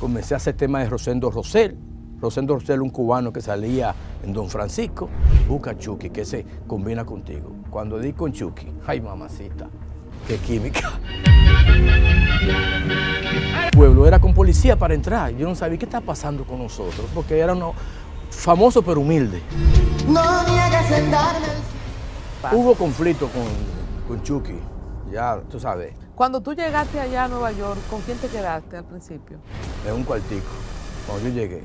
comencé a hacer tema de Rosendo Rosel. Rosendo Rosel, un cubano que salía en Don Francisco. Busca Chucky, que se combina contigo. Cuando di con Chucky, ay mamacita, qué química. El pueblo era con policía para entrar. Yo no sabía qué estaba pasando con nosotros, porque era uno famoso pero humilde. Hubo conflicto con, con Chucky, ya tú sabes. Cuando tú llegaste allá a Nueva York, ¿con quién te quedaste al principio? en un cuartico, cuando yo llegué.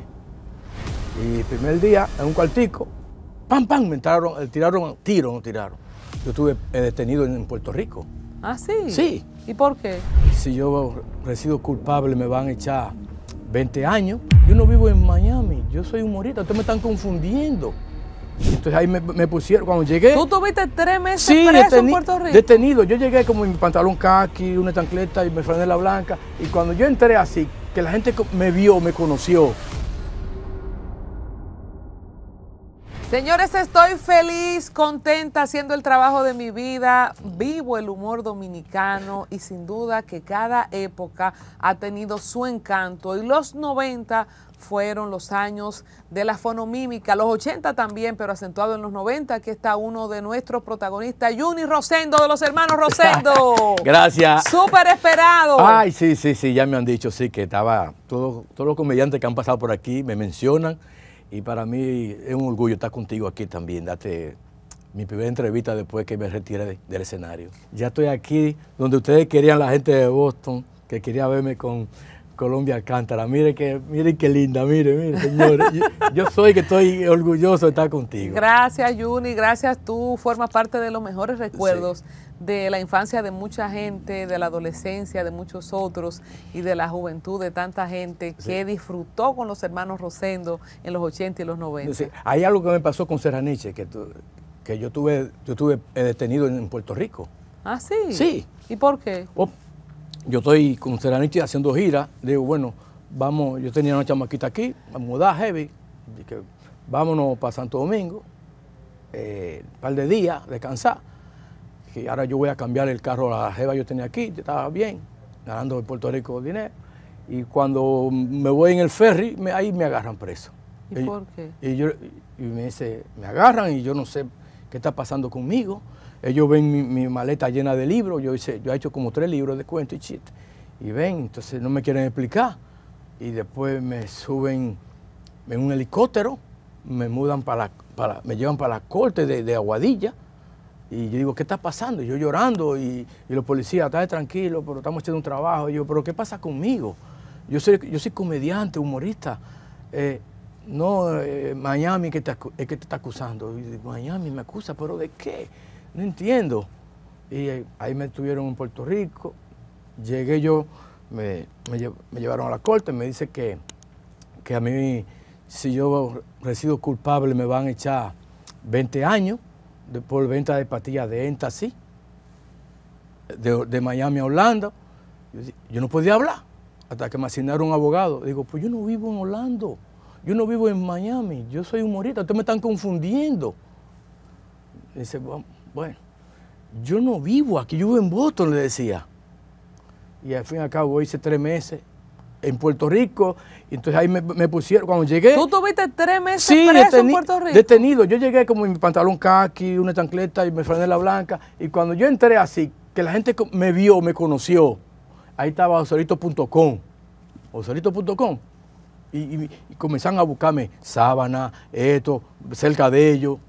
Y el primer día, en un cuartico, pam, pam, me entraron, eh, tiraron tiro, no tiraron. Yo estuve eh, detenido en Puerto Rico. ¿Ah, sí? Sí. ¿Y por qué? Si yo resido culpable, me van a echar 20 años. Yo no vivo en Miami, yo soy un morito. ustedes me están confundiendo. Entonces ahí me, pusieron, cuando llegué... ¿Tú tuviste tres meses preso en Puerto Rico? detenido. Yo llegué como en mi pantalón khaki, una chancleta y frené la blanca. Y cuando yo entré así, que la gente me vio, me conoció. Señores, estoy feliz, contenta haciendo el trabajo de mi vida, vivo el humor dominicano y sin duda que cada época ha tenido su encanto y los 90 fueron los años de la fonomímica, los 80 también, pero acentuado en los 90. que está uno de nuestros protagonistas, Juni Rosendo, de los hermanos Rosendo. Gracias. Súper esperado. Ay, sí, sí, sí, ya me han dicho, sí, que estaba, todos los comediantes que han pasado por aquí me mencionan y para mí es un orgullo estar contigo aquí también, date mi primera entrevista después que me retire del escenario. Ya estoy aquí donde ustedes querían la gente de Boston, que quería verme con Colombia Alcántara, mire que, mire qué linda, mire, mire, señor. Yo, soy que estoy orgulloso de estar contigo. Gracias, Juni, gracias. Tú formas parte de los mejores recuerdos de la infancia de mucha gente, de la adolescencia, de muchos otros y de la juventud de tanta gente que disfrutó con los hermanos Rosendo en los 80 y los 90. Hay algo que me pasó con Serraniche, que, tu, que yo tuve, yo tuve detenido en Puerto Rico. Ah, sí. Sí. ¿Y por qué? Oh, yo estoy con Serenity haciendo gira, digo, bueno, vamos, yo tenía una chamaquita aquí, vamos a mudar heavy, que vámonos para Santo Domingo, un eh, par de días, descansar, que ahora yo voy a cambiar el carro a la jeva que yo tenía aquí, estaba bien, ganando en Puerto Rico dinero, y cuando me voy en el ferry, ahí me agarran preso. ¿Y, por qué? Y, yo, y me dice, me agarran y yo no sé qué está pasando conmigo, ellos ven mi, maleta llena de libros, yo, hice, yo he hecho como tres libros de cuentos y chistes. Y ven, entonces no me quieren explicar. Y después me suben en un helicóptero, me mudan para, para me llevan para la corte de, Aguadilla. Y yo digo, ¿qué está pasando? Y yo llorando y, los policías, está tranquilo, pero estamos haciendo un trabajo. Y yo, ¿pero qué pasa conmigo? Yo soy, yo soy comediante, humorista. Eh, no, eh, Miami que te, es que te está acusando. Miami me acusa, ¿pero de qué? no entiendo. Y eh, ahí me estuvieron en Puerto Rico, llegué yo, me, llevaron a la corte, me dice que, que a mí, si yo resido culpable, me van a echar 20 años de, por venta de pastillas de sí de, de Miami a Holanda. Yo, no podía hablar hasta que me asignaron un abogado. Digo, pues yo no vivo en Holanda, yo no vivo en Miami, yo soy un humorista, ustedes me están confundiendo. Dice, vamos bueno, yo no vivo aquí, yo vivo en Boston, le decía. Y al fin y al cabo hice tres meses en Puerto Rico. Entonces ahí me, pusieron, cuando llegué... ¿Tú tuviste tres meses sí, en Puerto Rico? detenido. Yo llegué como en mi pantalón khaki, una chancleta y me frené la blanca. Y cuando yo entré así, que la gente me vio, me conoció, ahí estaba osorito.com. Osorito.com. Y, y comenzaron a buscarme sábana, esto, cerca de ellos.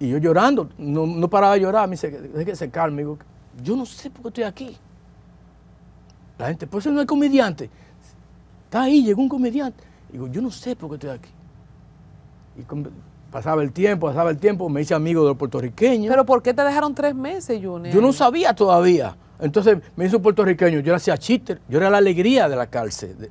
Y yo llorando, no, paraba de llorar, me dice, que se calme. Digo, yo no sé por qué estoy aquí. La gente, por eso no hay comediante. Está ahí, llegó un comediante. Digo, yo no sé por qué estoy aquí. Y pasaba el tiempo, pasaba el tiempo, me hice amigo de los puertorriqueños. ¿Pero por qué te dejaron tres meses, Junior? Yo no sabía todavía. Entonces me hizo puertorriqueño, yo era hacía chiste yo era la alegría de la cárcel.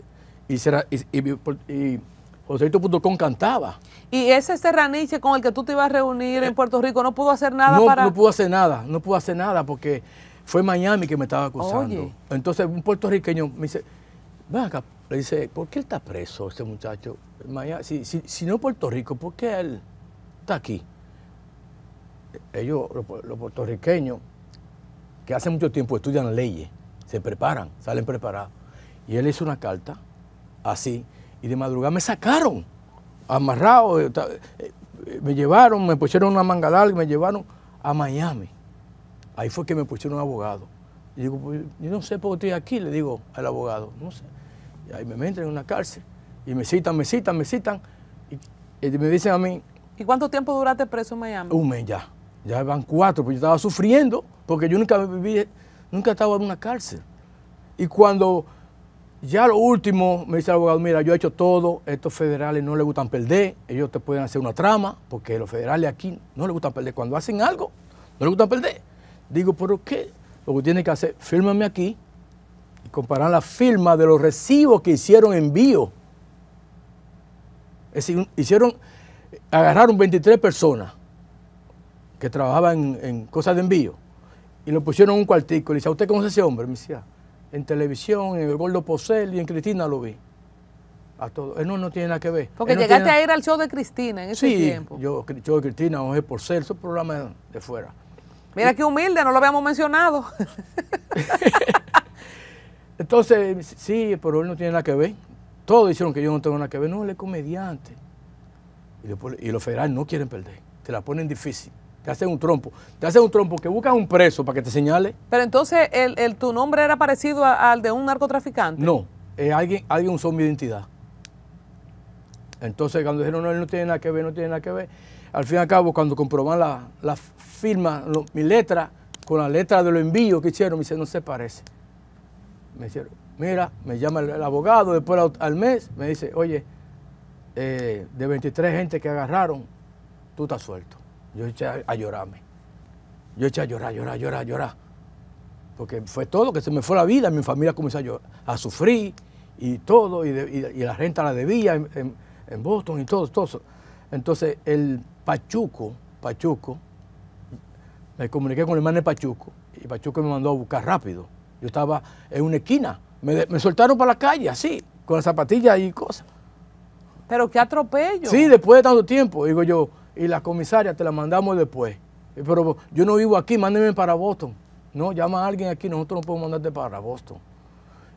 y, será, y Joséito.com cantaba. Y ese serraniche con el que tú te ibas a reunir en eh, Puerto Rico no pudo hacer nada no, para. No pudo hacer nada, no pudo hacer nada porque fue Miami que me estaba acusando. Entonces un puertorriqueño me dice, ven acá, le dice, ¿por qué él está preso, ese muchacho? Miami, si, si, si no Puerto Rico, ¿por qué él está aquí? Ellos, los, puertorriqueños, que hace mucho tiempo estudian leyes, se preparan, salen preparados. Y él hizo una carta así y de madrugada me sacaron, amarrado, eh, eh, eh, me llevaron, me pusieron una manga larga, me llevaron a Miami. Ahí fue que me pusieron un abogado. Y digo, pues, yo no sé por qué estoy aquí, le digo al abogado, no sé. Y ahí me meten en una cárcel y me citan, me citan, me citan. Y, me dicen a mí... ¿Y cuánto tiempo duraste preso en Miami? Un mes ya. Ya van cuatro, porque yo estaba sufriendo porque yo nunca viví, nunca estaba en una cárcel. Y cuando ya lo último, me dice el abogado, mira, yo he hecho todo, estos federales no les gustan perder, ellos te pueden hacer una trama, porque los federales aquí no les gustan perder. Cuando hacen algo, no les gustan perder. Digo, ¿por qué? Lo que tienen que hacer, fírmame aquí y comparar la firma de los recibos que hicieron envío. Es decir, hicieron, agarraron 23 personas que trabajaban en, cosas de envío y lo pusieron un cuartico. Le dice, usted cómo a ese hombre? Me decía, en televisión, en el Gordo Posel y en Cristina lo vi. A todo. Él no, tiene nada que ver. Porque llegaste a ir al show de Cristina en ese sí, tiempo. Yo, show de Cristina, por Porcel, esos programas de fuera. Mira qué humilde, no lo habíamos mencionado. Entonces, sí, pero él no tiene nada que ver. Todos dijeron que yo no tengo nada que ver. No, él es comediante. Y, los federales no quieren perder. Te la ponen difícil te hacen un trompo. Te hacen un trompo que buscas un preso para que te señale. Pero entonces, el, ¿tu nombre era parecido al de un narcotraficante? No, alguien, alguien usó mi identidad. Entonces, cuando dijeron, no, no tiene nada que ver, no tiene nada que ver, al fin y al cabo, cuando comproban la, firma, mi letra, con la letra de los envíos que hicieron, me dicen, no se parece. Me dijeron, mira, me llama el, abogado, después al, mes me dice, oye, eh, de 23 gente que agarraron, tú estás suelto. Yo eché a, llorarme. Yo eché a llorar, llorar, llorar, llorar. Porque fue todo, que se me fue la vida, mi familia comenzó a, a sufrir y todo, y, la renta la debía en, Boston y todo, todo. Entonces el Pachuco, Pachuco, me comuniqué con el hermano de Pachuco y Pachuco me mandó a buscar rápido. Yo estaba en una esquina, me, me soltaron para la calle así, con las zapatillas y cosas. Pero qué atropello. Sí, después de tanto tiempo, digo yo, y la comisaria te la mandamos después. Pero yo no vivo aquí, mándeme para Boston. No, llama a alguien aquí, nosotros no podemos mandarte para Boston.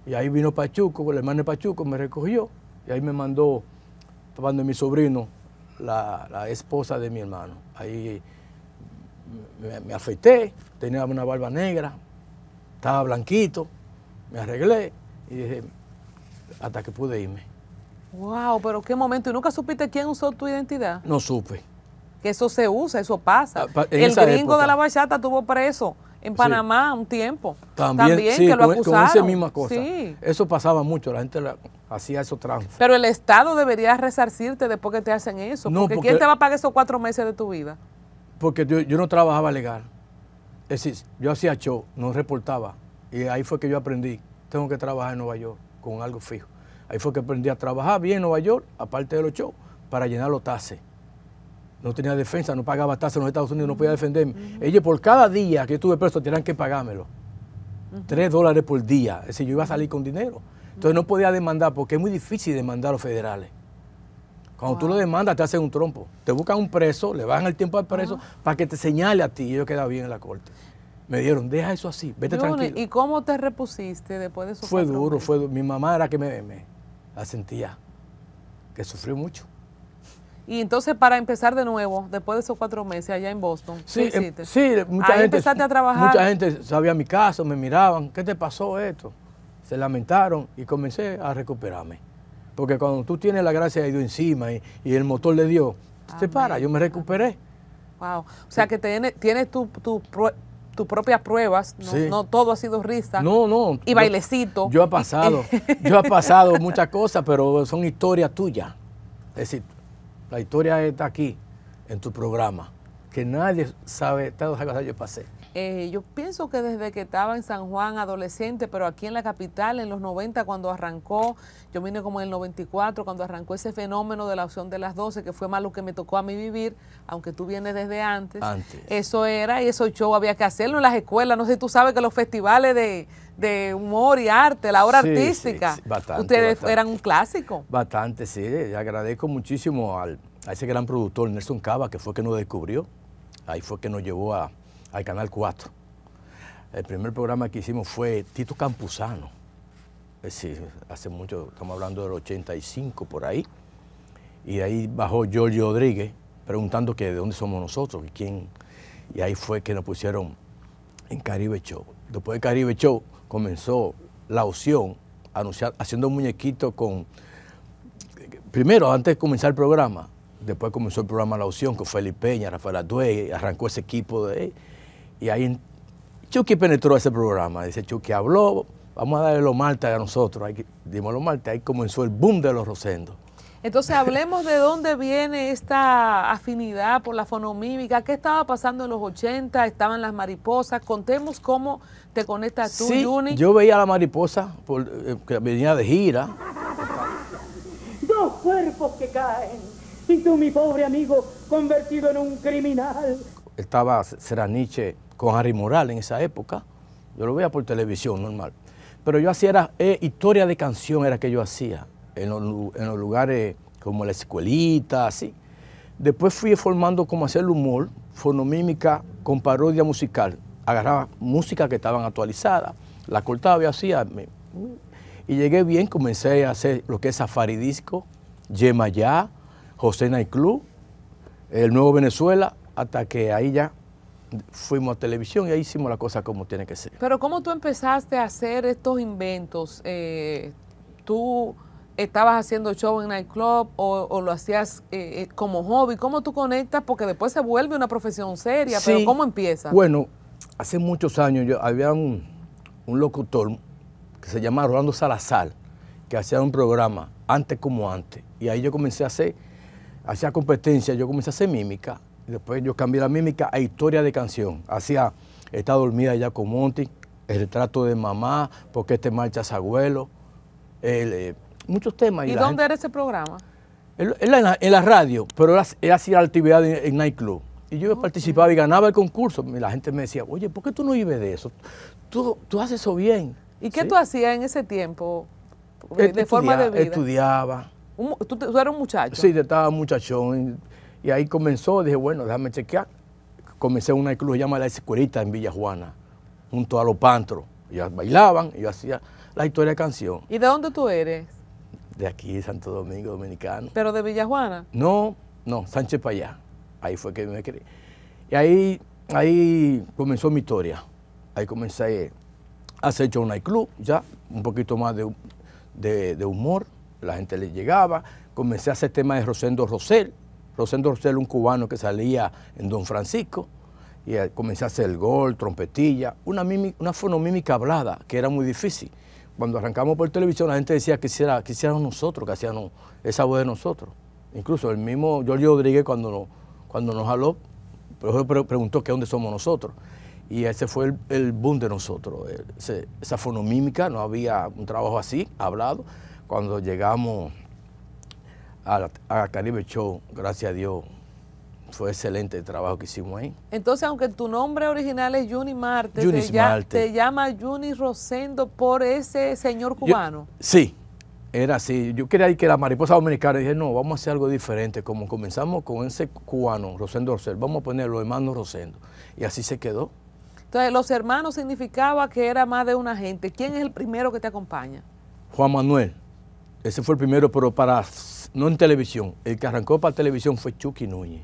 Y ahí vino Pachuco, el hermano de Pachuco me recogió y ahí me mandó, tomando mi sobrino, la, esposa de mi hermano. Ahí me, me afeité, tenía una barba negra, estaba blanquito, me arreglé y dije, hasta que pude irme. Wow, pero qué momento. ¿Y nunca supiste quién usó tu identidad? No supe eso se usa, eso pasa. Ah, el gringo de la bachata estuvo preso en Panamá un tiempo. También, que lo e-, acusaron. esa misma cosa. Eso pasaba mucho, la gente hacía esos tramos. Pero el Estado debería resarcirte después que te hacen eso. porque, ¿quién te va a pagar esos cuatro meses de tu vida? Porque yo, no trabajaba legal. Es decir, yo hacía show, no reportaba. Y ahí fue que yo aprendí, tengo que trabajar en Nueva York con algo fijo. Ahí fue que aprendí a trabajar bien en Nueva York, aparte de los shows, para llenar los tases no tenía defensa, no pagaba tasas en los Estados Unidos, no podía defenderme. Ellos por cada día que estuve preso tenían que pagármelo. Tres dólares por día. Es decir, yo iba a salir con dinero. Entonces no podía demandar porque es muy difícil demandar a los federales. Cuando tú lo demandas, te hacen un trompo. Te buscan un preso, le bajan el tiempo al preso para que te señale a ti y yo quedaba bien en la corte. Me dieron, deja eso así, vete tranquilo. ¿Y cómo te repusiste después de eso? Fue duro, fue duro. Mi mamá era que me, me sentía que sufrió mucho. Y entonces para empezar de nuevo, después de esos cuatro meses allá en Boston, ¿qué em, hiciste? sí, mucha gente, empezaste a trabajar. Mucha gente sabía mi caso, me miraban, ¿qué te pasó esto? Se lamentaron y comencé a recuperarme. Porque cuando tú tienes la gracia de Dios encima y, el motor de Dios, se para, yo me recuperé. Wow. O sea que tienes, tus propias pruebas, no, todo ha sido risa. No, no. Y bailecito. Yo, yo he pasado, yo he pasado muchas cosas, pero son historias tuyas. Es decir, la historia está aquí, en tu programa, que nadie sabe todas las cosas yo pasé. Eh, yo pienso que desde que estaba en San Juan, adolescente, pero aquí en la capital, en los 90, cuando arrancó, yo vine como en el 94, cuando arrancó ese fenómeno de la opción de las 12, que fue más lo que me tocó a mí vivir, aunque tú vienes desde antes. Antes. Eso era, y eso show había que hacerlo en las escuelas. No sé si tú sabes que los festivales de, de humor y arte, la obra artística. Ustedes eran un clásico. Bastante, sí. agradezco muchísimo al, a ese gran productor, Nelson Cava, que fue que nos descubrió. Ahí fue que nos llevó a, al Canal 4. El primer programa que hicimos fue Tito Campuzano. Es decir, hace mucho, estamos hablando del 85 por ahí. Y ahí bajó Giorgio Rodríguez preguntando que de dónde somos nosotros y quién. Y ahí fue que nos pusieron en Caribe Show. Después de Caribe Show, comenzó la opción, anunciar, haciendo un muñequito con, primero, antes de comenzar el programa, después comenzó el programa La Opción con Felipe Peña, Rafael Adue, arrancó ese equipo de... Y ahí Chucky penetró ese programa, dice Chucky habló, vamos a darle los malta a nosotros, ahí, dimos los malta ahí comenzó el boom de los Rosendos. Entonces hablemos de dónde viene esta afinidad por la fonomímica, qué estaba pasando en los 80, estaban las mariposas, contemos cómo te conectas tú, sí, Yo veía a la mariposa eh, que venía de gira. Dos cuerpos que caen y tú, mi pobre amigo, convertido en un criminal. Estaba Seraniche con Harry Moral en esa época. Yo lo veía por televisión normal. Pero yo hacía era, eh, historia de canción, era que yo hacía en los, lugares como la escuelita, así. Después fui formando cómo hacer el humor, fonomímica con parodia musical. Agarraba música que estaban actualizadas, la cortaba y hacía. y llegué bien, comencé a hacer lo que es Safari Disco, Yema Ya, José Night Club, El Nuevo Venezuela, hasta que ahí ya fuimos a televisión y ahí hicimos la cosa como tiene que ser. Pero ¿cómo tú empezaste a hacer estos inventos? Eh, tú estabas haciendo show en nightclub o, lo hacías eh, eh, como hobby? ¿Cómo tú conectas? Porque después se vuelve una profesión seria, pero ¿cómo empieza? Bueno, hace muchos años yo, había un, locutor que se llamaba Rolando Salazar, que hacía un programa, antes como antes, y ahí yo comencé a hacer, hacía competencia, yo comencé a hacer mímica, después yo cambié la mímica a historia de canción, hacía Está dormida ya con Monty, el retrato de mamá, porque este marcha abuelo, el, eh, muchos temas. ¿Y, dónde era ese programa? en, la, radio, pero era hacía actividad en, nightclub. Y yo participaba y ganaba el concurso. Y la gente me decía, oye, ¿por qué tú no vives de eso? Tú, tú haces eso bien. ¿Y qué tú hacías en ese tiempo eh, de forma de vida? Estudiaba. tú, eras un muchacho? Sí, estaba muchachón. Y, ahí comenzó, dije, bueno, déjame chequear. Comencé una club se llama La Escuelita en Villa Juana, junto a los pantros. ya bailaban, y yo hacía la historia de canción. ¿Y de dónde tú eres? de aquí, Santo Domingo, dominicano. ¿Pero de Villajuana? No, no, Sánchez Payá. allá. Ahí fue que me creí. Y ahí, ahí comenzó mi historia. Ahí comencé a hacer un nightclub, ya, un poquito más de, humor. La gente le llegaba. Comencé a hacer temas de Rosendo Rosell. Rosendo Rosel, un cubano que salía en Don Francisco. Y eh, comencé a hacer el gol, trompetilla, una, una fonomímica hablada que era muy difícil cuando arrancamos por televisión, la gente decía que quisiera nosotros, que hacíamos esa voz de nosotros. Incluso el mismo Jorge Rodríguez, cuando nos, cuando habló, preguntó que dónde somos nosotros. Y ese fue el, boom de nosotros. esa fonomímica, no había un trabajo así, hablado. Cuando llegamos a, Caribe Show, gracias a Dios, fue excelente el trabajo que hicimos ahí. Entonces, aunque tu nombre original es Juni Marte, te, llama Juni Rosendo por ese señor cubano. sí, era así. Yo quería que la mariposa dominicana, dije, no, vamos a hacer algo diferente. Como comenzamos con ese cubano, Rosendo Rosel, vamos a poner los hermanos Rosendo. Y así se quedó. Entonces, los hermanos significaba que era más de una gente. ¿Quién es el primero que te acompaña? Juan Manuel. Ese fue el primero, pero para, no en televisión. El que arrancó para televisión fue Chucky Núñez.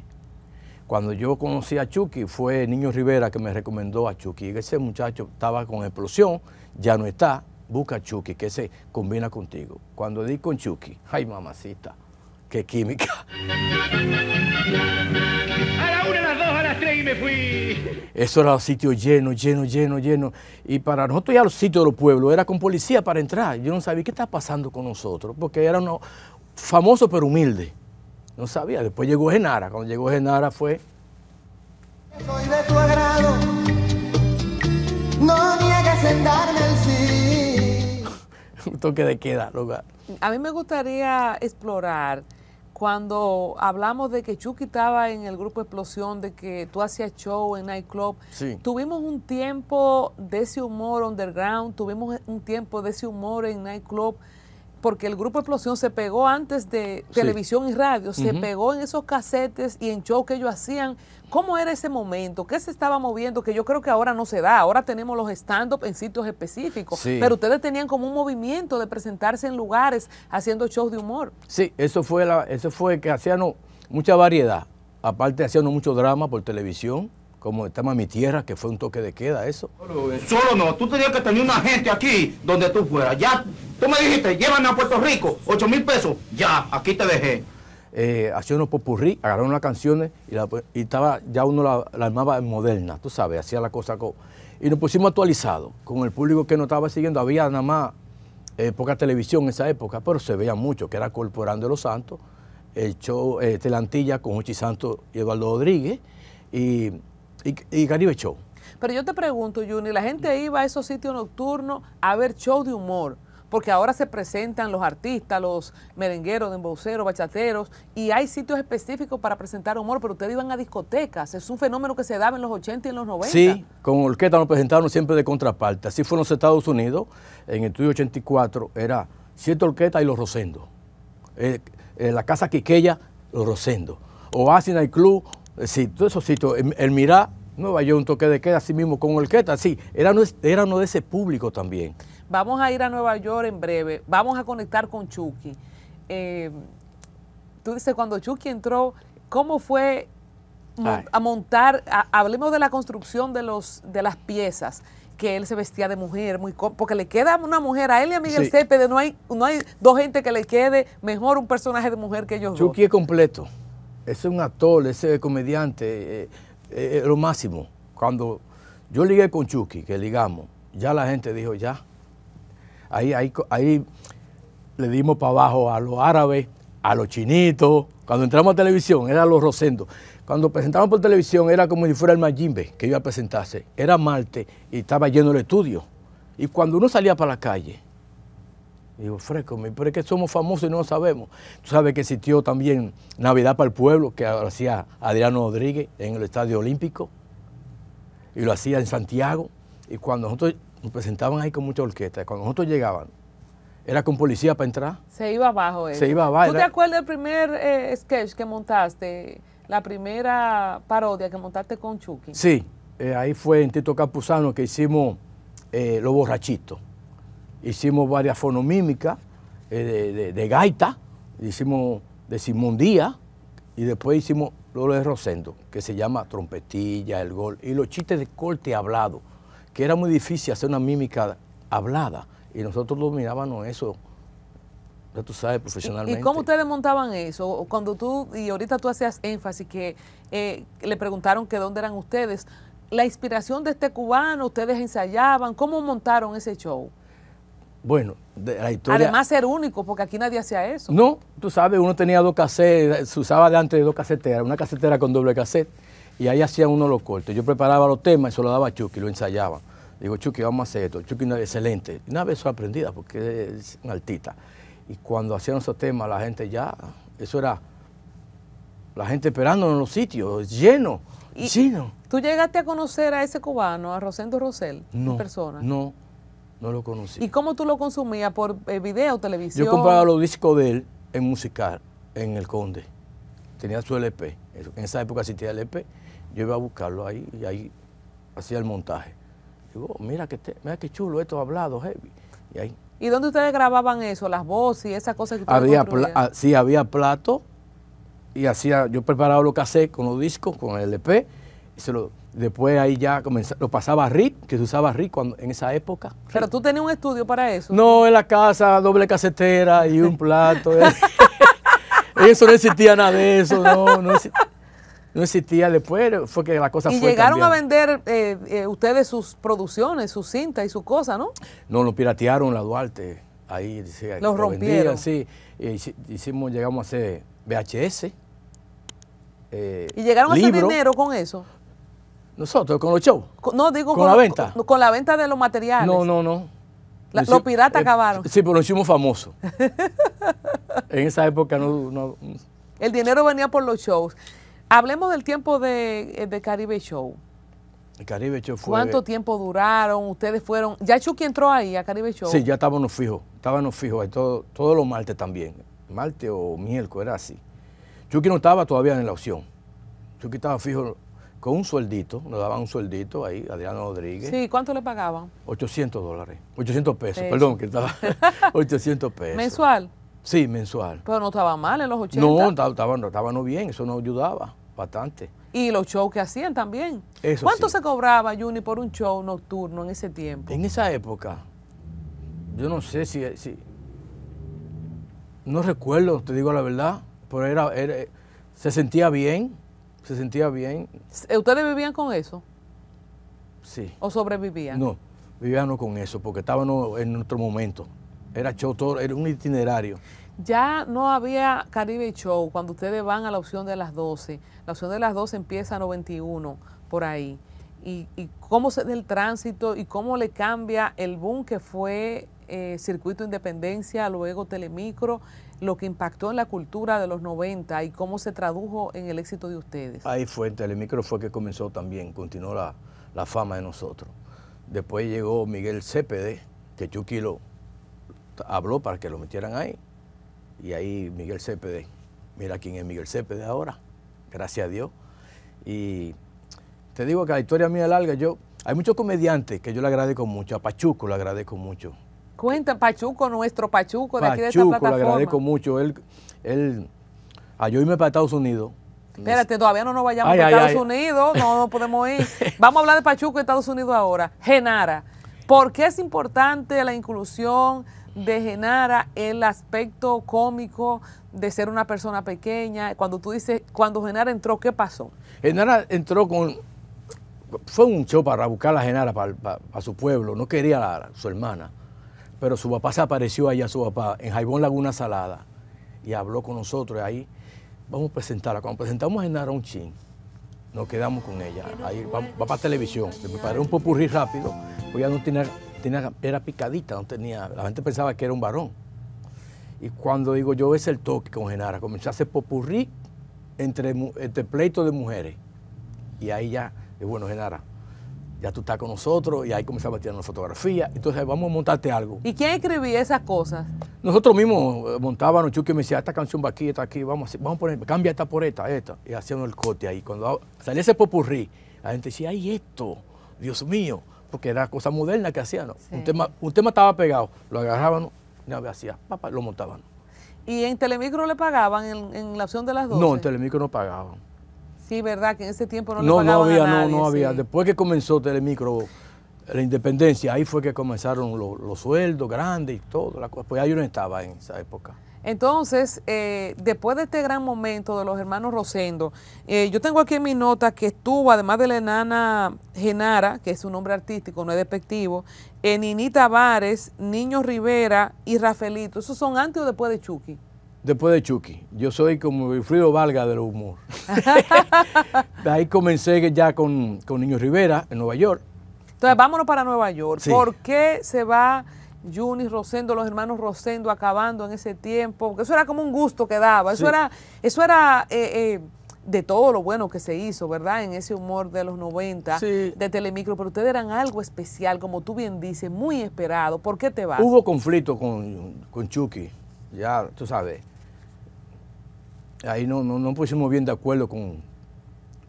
Cuando yo conocí a Chucky, fue Niño Rivera que me recomendó a Chucky. Ese muchacho estaba con explosión, ya no está, busca a Chucky, que se combina contigo. Cuando di con Chucky, ay mamacita, qué química. A la una, a las dos, a las tres y me fui. Eso era un sitio lleno, lleno, lleno, lleno. Y para nosotros ya los sitios de los pueblos era con policía para entrar. Yo no sabía qué estaba pasando con nosotros, porque era uno famoso pero humilde. No sabía. Después llegó Genara. Cuando llegó Genara fue. Soy de tu agrado. No niegues el sí. Un toque de queda, lugar. A mí me gustaría explorar cuando hablamos de que Chucky estaba en el grupo Explosión, de que tú hacías show en nightclub, tuvimos un tiempo de ese humor underground, tuvimos un tiempo de ese humor en nightclub porque el grupo Explosión se pegó antes de televisión y radio, se pegó en esos casetes y en shows que ellos hacían. ¿Cómo era ese momento? ¿Qué se estaba moviendo? Que yo creo que ahora no se da. Ahora tenemos los stand-up en sitios específicos. Pero ustedes tenían como un movimiento de presentarse en lugares haciendo shows de humor. Sí, eso fue, la, eso fue que hacían mucha variedad. Aparte, hacían mucho drama por televisión como estaba mi tierra, que fue un toque de queda eso. Solo no, tú tenías que tener una gente aquí donde tú fueras. Ya, tú me dijiste, llévame a Puerto Rico, 8 mil pesos, ya, aquí te dejé. Eh, hacía unos popurrí, agarraron las canciones y, estaba, ya uno la, armaba armaba moderna, tú sabes, hacía la cosa. con y nos pusimos actualizados con el público que nos estaba siguiendo. Había nada más eh, poca televisión en esa época, pero se veía mucho, que era Corporando de los Santos, el show eh, Telantilla con Ochi Santos y Eduardo Rodríguez. Y y, Caribe Show. Pero yo te pregunto, Juni, la gente iba a esos sitios nocturnos a ver show de humor, porque ahora se presentan los artistas, los merengueros, emboceros, bachateros, y hay sitios específicos para presentar humor, pero ustedes iban a discotecas, es un fenómeno que se daba en los 80 y en los 90. Sí, con orquesta nos presentaron siempre de contraparte, así fue en los Estados Unidos, en el estudio 84 era Siete Orquesta y Los Rosendo eh, eh, la Casa Quiqueya, Los o Asina y Club, Sí, todo esos sitios. El, Mirá, Nueva York, un toque de queda, así mismo con Olqueta, sí, era, era uno de ese público también. Vamos a ir a Nueva York en breve, vamos a conectar con Chucky. Eh, tú dices, cuando Chucky entró, ¿cómo fue a montar? hablemos de la construcción de, los, de las piezas que él se vestía de mujer, muy porque le queda una mujer a él y a Miguel sí. no hay, no hay dos gente que le quede mejor un personaje de mujer que ellos Chucky es completo es un actor, ese comediante, eh, eh, eh, lo máximo. Cuando yo ligué con Chucky, que ligamos, ya la gente dijo, ya. Ahí, ahí, le dimos para abajo a los árabes, a los chinitos. Cuando entramos a televisión, era los Rosendo. Cuando presentamos por televisión, era como si fuera el Majimbe que iba a presentarse. Era Marte y estaba lleno el estudio. Y cuando uno salía para la calle, digo, fresco, pero es que somos famosos y no lo sabemos. Tú sabes que existió también Navidad para el Pueblo, que hacía Adriano Rodríguez en el Estadio Olímpico, y lo hacía en Santiago, y cuando nosotros nos presentaban ahí con mucha orquesta, cuando nosotros llegaban, era con policía para entrar. Se iba abajo eso. Se iba abajo. ¿Tú te acuerdas del primer eh, sketch que montaste, la primera parodia que montaste con Chucky? Sí, eh, ahí fue en Tito Capuzano que hicimos eh, Los Borrachitos hicimos varias fonomímicas eh, de, gaita, hicimos de Díaz, y después hicimos lo de Rosendo, que se llama trompetilla, el gol, y los chistes de corte hablado, que era muy difícil hacer una mímica hablada, y nosotros dominábamos eso ya tú sabes, profesionalmente. ¿Y, cómo ustedes montaban eso? Cuando tú, y ahorita tú hacías énfasis que eh, le preguntaron que dónde eran ustedes, la inspiración de este cubano, ustedes ensayaban, ¿cómo montaron ese show? Bueno, de la historia. Además, ser único, porque aquí nadie hacía eso. No, tú sabes, uno tenía dos casetes, se usaba de antes de dos caseteras, una casetera con doble cassette, y ahí hacía uno los cortes. Yo preparaba los temas y se lo daba a Chucky, lo ensayaba. Digo, Chucky, vamos a hacer esto. Chucky, es excelente. Una vez aprendida, porque es una altita. Y cuando hacían esos temas, la gente ya, eso era la gente esperando en los sitios, lleno, y lleno. ¿Tú llegaste a conocer a ese cubano, a Rosendo Rosel, no, persona? No, no lo conocí. ¿Y cómo tú lo consumías? ¿Por video eh, video, televisión? Yo compraba los discos de él en musical, en El Conde. Tenía su LP. En esa época existía el LP. Yo iba a buscarlo ahí y ahí hacía el montaje. Digo, oh, mira que te, qué chulo esto hablado, heavy. Y ahí. ¿Y dónde ustedes grababan eso? Las voces y esas cosas que había así ah, Sí, había plato y hacía, yo preparaba lo que hacía con los discos, con el LP, y se lo Después ahí ya comenzó lo pasaba rick que se usaba rick cuando, en esa época. ¿Pero tú tenías un estudio para eso? No, en la casa, doble casetera y un plato. Eh, eso no existía nada de eso, no, no, existía, no existía. Después fue que la cosa y llegaron a vender eh, eh, ustedes sus producciones, sus cintas y sus cosas, ¿no? No, lo piratearon la Duarte. Ahí, Los rompieron. sí. Hicimos, llegamos a hacer VHS. ¿Y llegaron a hacer dinero con eso? Nosotros, con los shows. no, digo con, con la venta. Con, la venta de los materiales. No, no, no. los piratas eh, acabaron. Sí, pero nos hicimos famoso. en esa época no, El dinero venía por los shows. Hablemos del tiempo eh, de, Caribe Show. El Caribe Show fue. ¿Cuánto tiempo duraron? Ustedes fueron. ¿Ya Chucky entró ahí a Caribe Show? Sí, ya estábamos fijos. Estábamos fijos ahí todo, todos los martes también. Martes o miércoles, era así. Chucky no estaba todavía en la opción. Chucky estaba fijo con un sueldito, nos daban un sueldito ahí, Adriano Rodríguez. Sí, ¿cuánto le pagaban? 800 dólares, 800 pesos, perdón, que estaba 800 pesos. ¿Mensual? Sí, mensual. Pero no estaba mal en los 80. No, estaba, no, estaba no bien, eso nos ayudaba bastante. Y los shows que hacían también. Eso ¿Cuánto se cobraba, Juni, por un show nocturno en ese tiempo? En esa época, yo no sé si, si no recuerdo, te digo la verdad, pero era se sentía bien se sentía bien. ¿Ustedes vivían con eso? Sí. ¿O sobrevivían? No, vivíamos con eso, porque estábamos en nuestro momento. Era show, todo, era un itinerario. Ya no había Caribe Show cuando ustedes van a la opción de las 12. La opción de las 12 empieza a 91, por ahí. Y, y cómo se ve el tránsito y cómo le cambia el boom que fue eh, Circuito Independencia, luego Telemicro lo que impactó en la cultura de los 90 y cómo se tradujo en el éxito de ustedes. Ahí fue, Telemicro fue que comenzó también, continuó la, fama de nosotros. Después llegó Miguel Cépede, que Chucky habló para que lo metieran ahí. Y ahí Miguel Cépede, mira quién es Miguel Cépede ahora, gracias a Dios. Y te digo que la historia mía larga, yo, hay muchos comediantes que yo le agradezco mucho, a Pachuco le agradezco mucho, Cuenta Pachuco, nuestro Pachuco, de aquí de esta plataforma. le agradezco mucho. Él, él, a ah, yo irme para Estados Unidos. Espérate, todavía no nos vayamos a Estados Unidos, no, podemos ir. Vamos a hablar de Pachuco y Estados Unidos ahora. Genara, ¿por qué es importante la inclusión de Genara el aspecto cómico de ser una persona pequeña? Cuando tú dices, cuando Genara entró, ¿qué pasó? Genara entró con... Fue un show para buscar a Genara, para, para, su pueblo, no quería a su hermana. Pero su papá se apareció allá, su papá, en Jaibón Laguna Salada, y habló con nosotros. Y ahí vamos a presentarla. Cuando presentamos a Genara un chin, nos quedamos con ella. Ahí va, para televisión. me preparé un popurrí rápido, pues ya no tenía, era picadita, no tenía, la gente pensaba que era un varón. Y cuando digo yo es el toque con Genara, comencé a hacer popurrí entre, entre pleitos de mujeres. Y ahí ya, es bueno, Genara, ya tú estás con nosotros y ahí comenzaba a tirar una fotografía. Entonces vamos a montarte algo. ¿Y quién escribía esas cosas? Nosotros mismos eh, montábamos, que me decía, ah, esta canción va aquí, esta aquí, vamos, vamos a poner, cambia esta por esta, esta. Y hacíamos el corte ahí. Cuando salía ese popurrí, la gente decía, ay, esto, Dios mío, porque era cosa moderna que hacían. Un, tema, un tema estaba pegado, lo agarraban, no vez hacía, papá, lo montaban. ¿Y en Telemicro le pagaban en, en la opción de las dos? No, en Telemicro no pagaban. Sí, ¿verdad? Que en ese tiempo no No, había, no, no había. Después que comenzó Telemicro, la independencia, ahí fue que comenzaron los, sueldos grandes y todo. La Pues ahí yo no estaba en esa época. Entonces, eh, después de este gran momento de los hermanos Rosendo, eh, yo tengo aquí en mi nota que estuvo, además de la enana Genara, que es un nombre artístico, no es despectivo, eh, Ninita Vares, Niño Rivera y Rafaelito. ¿Esos son antes o después de Chucky? después de Chucky. Yo soy como Wilfrido Valga del humor. de ahí comencé ya con, Niño Rivera en Nueva York. Entonces, vámonos para Nueva York. ¿Por qué se va Juni Rosendo, los hermanos Rosendo acabando en ese tiempo? Porque eso era como un gusto que daba. Eso era, eso era eh, eh, de todo lo bueno que se hizo, ¿verdad? En ese humor de los 90, de Telemicro, pero ustedes eran algo especial, como tú bien dices, muy esperado. ¿Por qué te vas? Hubo conflicto con, con Chucky, ya tú sabes ahí no, pusimos bien de acuerdo con,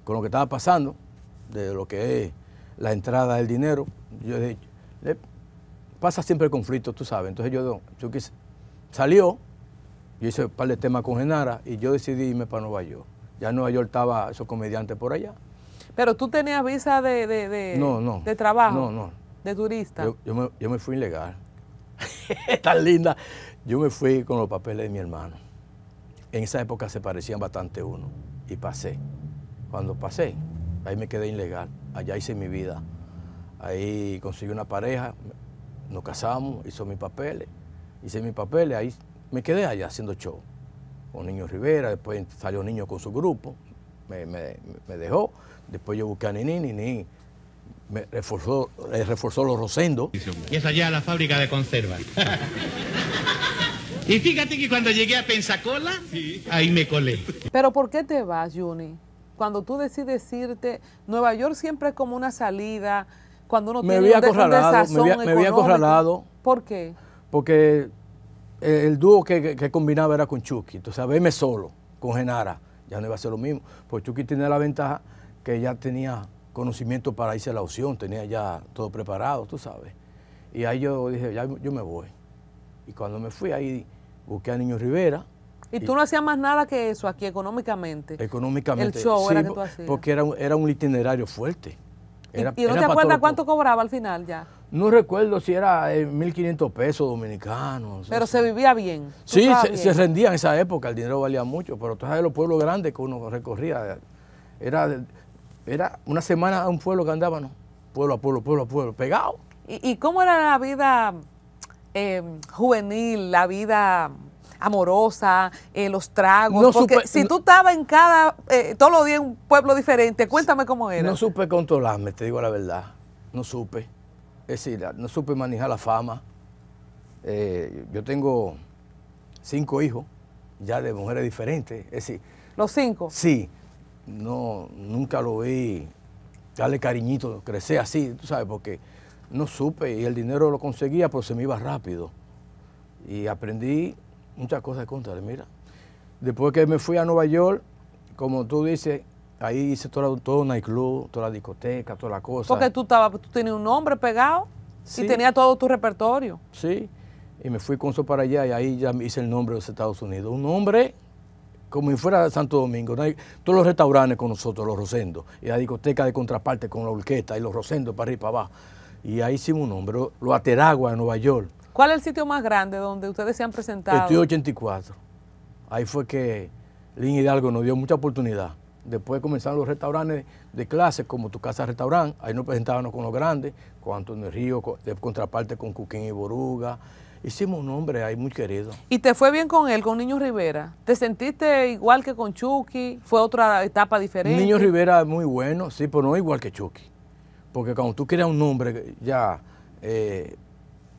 lo que estaba pasando, de lo que es la entrada del dinero. Yo dije, pasa siempre el conflicto, tú sabes. Entonces yo, salió, yo hice un par de temas con Genara y yo decidí irme para Nueva York. Ya en Nueva York estaba esos comediantes por allá. Pero tú tenías visa de, de, trabajo. No, no. De turista. me, yo me fui ilegal. Tan linda. Yo me fui con los papeles de mi hermano en esa época se parecían bastante uno y pasé. Cuando pasé, ahí me quedé ilegal, allá hice mi vida. Ahí conseguí una pareja, nos casamos, hizo mis papeles, hice mis papeles, ahí me quedé allá haciendo show. Con Niño Rivera, después salió Niño con su grupo, me, dejó, después yo busqué a Nini, Nini me reforzó, reforzó los Rosendo. Y es allá la fábrica de conservas. Y fíjate que cuando llegué a Pensacola, ahí me colé. Pero ¿por qué te vas, Juni? Cuando tú decides irte, Nueva York siempre es como una salida, cuando uno me tiene un, desazón me vi, me había acorralado. ¿Por qué? Porque eh, el, dúo que, combinaba era con Chucky, entonces a verme solo, con Genara, ya no iba a ser lo mismo, porque Chucky tenía la ventaja que ya tenía conocimiento para irse a la opción, tenía ya todo preparado, tú sabes. Y ahí yo dije, ya yo me voy. Y cuando me fui ahí, busqué a Niño Rivera. ¿Y, tú no hacías más nada que eso aquí económicamente? Económicamente. El show era que tú hacías. Porque era, era un itinerario fuerte. Era, ¿Y, no te acuerdas cuánto cobraba al final ya? No recuerdo si era 1.500 eh, pesos dominicanos. Pero se vivía bien. Sí, se, rendía en esa época, el dinero valía mucho, pero tú sabes los pueblos grandes que uno recorría. Era, era una semana a un pueblo que andábamos, pueblo a pueblo, pueblo a pueblo, pegado. ¿Y, cómo era la vida Em, juvenil, la vida amorosa, eh, los tragos. porque si tú estabas en cada, eh, todos los días en un pueblo diferente, cuéntame cómo era. No supe controlarme, te digo la verdad. No supe. Es decir, no supe manejar la fama. Eh, yo tengo cinco hijos, ya de mujeres diferentes. Es decir. ¿Los cinco? Sí. No, nunca lo vi darle cariñito, crecer así, tú sabes, porque no supe y el dinero lo conseguía, pero se me iba rápido. Y aprendí muchas cosas contra mira. Después que me fui a Nueva York, como tú dices, ahí hice todo, todo nightclub, toda la discoteca, toda la cosa. Porque tú, pues, tú tenías un nombre pegado y tenías todo tu repertorio. Sí, y me fui con eso para allá y ahí ya hice el nombre de los Estados Unidos. Un nombre como si fuera Santo Domingo, todos los restaurantes con nosotros, los Rosendo. y la discoteca de contraparte con la orquesta y los Rosendo para arriba y para abajo y ahí hicimos un nombre, lo Ateragua, en Nueva York. ¿Cuál es el sitio más grande donde ustedes se han presentado? Estudio 84. Ahí fue que Lin Hidalgo nos dio mucha oportunidad. Después comenzaron los restaurantes de clase, como Tu Casa restaurante Ahí nos presentábamos con los grandes, con Antonio Río, de contraparte con Cuquín y Boruga. Hicimos un nombre ahí muy querido. ¿Y te fue bien con él, con Niño Rivera? ¿Te sentiste igual que con Chucky? ¿Fue otra etapa diferente? Niño Rivera es muy bueno, sí, pero no igual que Chucky porque cuando tú creas un nombre ya eh,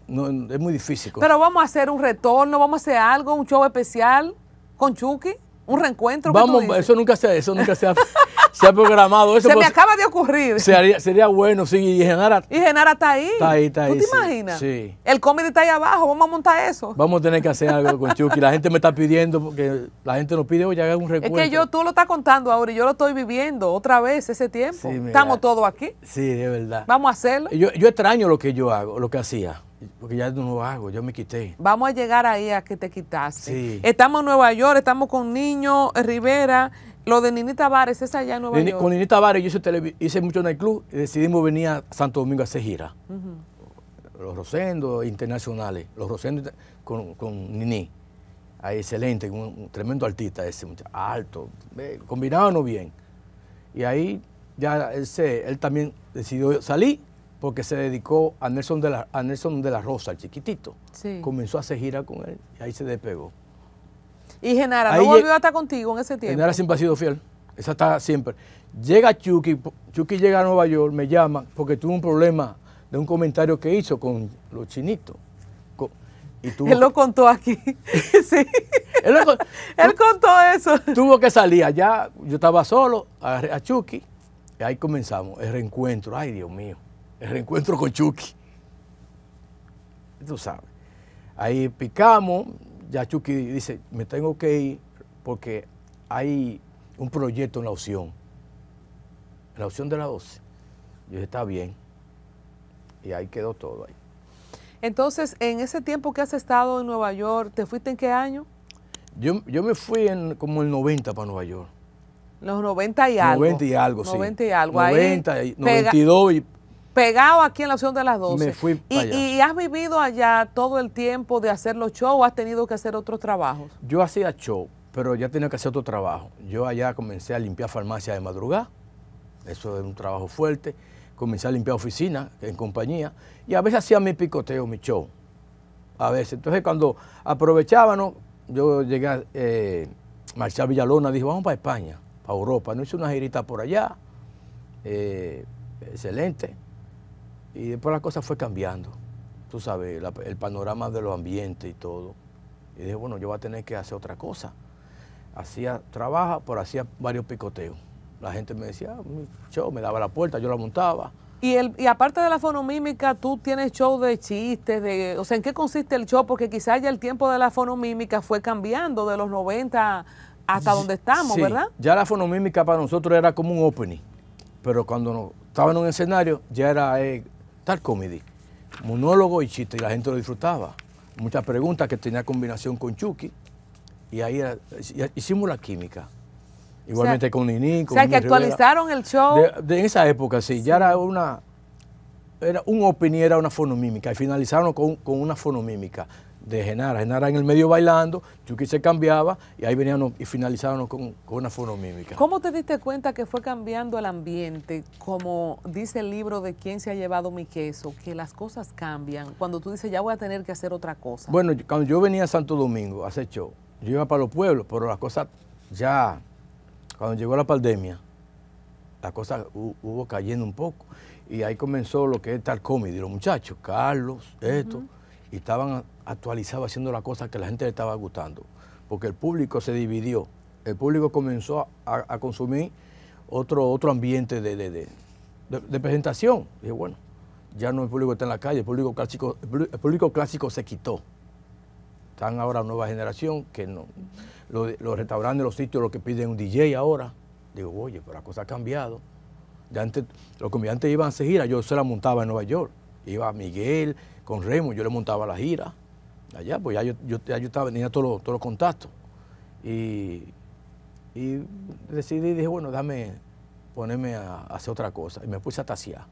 es muy difícil. Pero vamos a hacer un retorno, vamos a hacer algo, un show especial con Chucky, un reencuentro. Vamos, eso nunca se, eso nunca se hace. se programado eso. Se me pues, acaba de ocurrir. Sería, bueno, sí, y Genara. Y Genara está ahí. Está ahí, está ahí. ¿Tú te imaginas? Sí. El comedy está ahí abajo, vamos a montar eso. Vamos a tener que hacer algo con Chucky. La gente me está pidiendo, porque la gente nos pide, oye, haga un recuerdo. Es que yo, tú lo estás contando ahora y yo lo estoy viviendo otra vez ese tiempo. Estamos todos aquí. Sí, de verdad. Vamos a hacerlo. Yo, extraño lo que yo hago, lo que hacía porque ya no lo hago, yo me quité. Vamos a llegar ahí a que te quitaste. Estamos en Nueva York, estamos con Niño Rivera, lo de Nini Tavares esa ya no. Nueva Con Nini Tavares yo hice, mucho en el club y decidimos venir a Santo Domingo a hacer gira. Los Rosendo internacionales, los Rosendo con, con Nini. Ahí, excelente, un, tremendo artista ese, alto, combinábamos bien. Y ahí ya él, también decidió salir porque se dedicó a Nelson de la, Nelson de la Rosa, el chiquitito. Comenzó a hacer gira con él y ahí se despegó. Y Genara no volvió hasta contigo en ese tiempo. Genara siempre ha sido fiel. Esa está siempre. Llega Chucky, Chucky llega a Nueva York, me llama porque tuvo un problema de un comentario que hizo con los chinitos. Él lo contó aquí. sí. Él, lo, contó eso. Tuvo que salir allá. Yo estaba solo, agarré a Chucky. Y ahí comenzamos el reencuentro. Ay, Dios mío. El reencuentro con Chucky. Tú sabes. Ahí picamos, ya Chucky dice, me tengo que ir porque hay un proyecto en la opción, en la opción de la 12. Yo dije, está bien. Y ahí quedó todo ahí. Entonces, en ese tiempo que has estado en Nueva York, ¿te fuiste en qué año? Yo, me fui en como el 90 para Nueva York. Los 90 y algo. 90 y algo, sí. sí. 90 y algo. 92 y pegado aquí en la opción de las 12. y, has vivido allá todo el tiempo de hacer los shows o has tenido que hacer otros trabajos? Yo hacía show, pero ya tenía que hacer otro trabajo. Yo allá comencé a limpiar farmacia de madrugada, eso es un trabajo fuerte. Comencé a limpiar oficina en compañía y a veces hacía mi picoteo, mi show. A veces. Entonces, cuando aprovechábamos, yo llegué a. Eh, Villalona dijo: Vamos para España, para Europa. No hice una girita por allá. Eh, excelente y después la cosa fue cambiando, tú sabes, el panorama de los ambientes y todo. Y dije, bueno, yo voy a tener que hacer otra cosa. Hacía trabaja pero hacía varios picoteos. La gente me decía, ah, show, me daba la puerta, yo la montaba. Y, el, aparte de la fonomímica, tú tienes show de chistes, de, o sea, ¿en qué consiste el show? Porque quizás ya el tiempo de la fonomímica fue cambiando de los 90 hasta donde estamos, ¿verdad? Ya la fonomímica para nosotros era como un opening, pero cuando estaba en un escenario ya era eh, tal comedy, monólogo y chiste, y la gente lo disfrutaba. Muchas preguntas que tenía combinación con Chucky, y ahí hicimos la química. Igualmente con Niní, O sea, que actualizaron el show. De, en esa época, sí, ya era una, era un opiniera era una fonomímica, y finalizaron con, con una fonomímica de Genara. Genara en el medio bailando, Chucky se cambiaba y ahí veníamos y finalizábamos con, una fonomímica. ¿Cómo te diste cuenta que fue cambiando el ambiente? Como dice el libro de quién se ha llevado mi queso, que las cosas cambian. Cuando tú dices, ya voy a tener que hacer otra cosa. Bueno, cuando yo venía a Santo Domingo hace hecho, show, yo iba para los pueblos, pero las cosas ya, cuando llegó la pandemia, las cosas hubo cayendo un poco. Y ahí comenzó lo que es tal comedy, los muchachos, Carlos, esto, y estaban actualizaba haciendo la cosa que la gente le estaba gustando, porque el público se dividió, el público comenzó a, consumir otro, otro ambiente de, presentación. Dije, bueno, ya no el público está en la calle, el público clásico, el público clásico se quitó. Están ahora nueva generación que no. Los, restaurantes, los sitios, lo que piden un DJ ahora. Digo, oye, pero la cosa ha cambiado. Ya antes, los comediantes iban a hacer gira, yo se la montaba en Nueva York. Iba Miguel con Remo, yo le montaba la gira allá, pues ya yo, yo, estaba, tenía todos los, contactos. Y, y, decidí, dije, bueno, dame ponerme a, hacer otra cosa. Y me puse a tasear.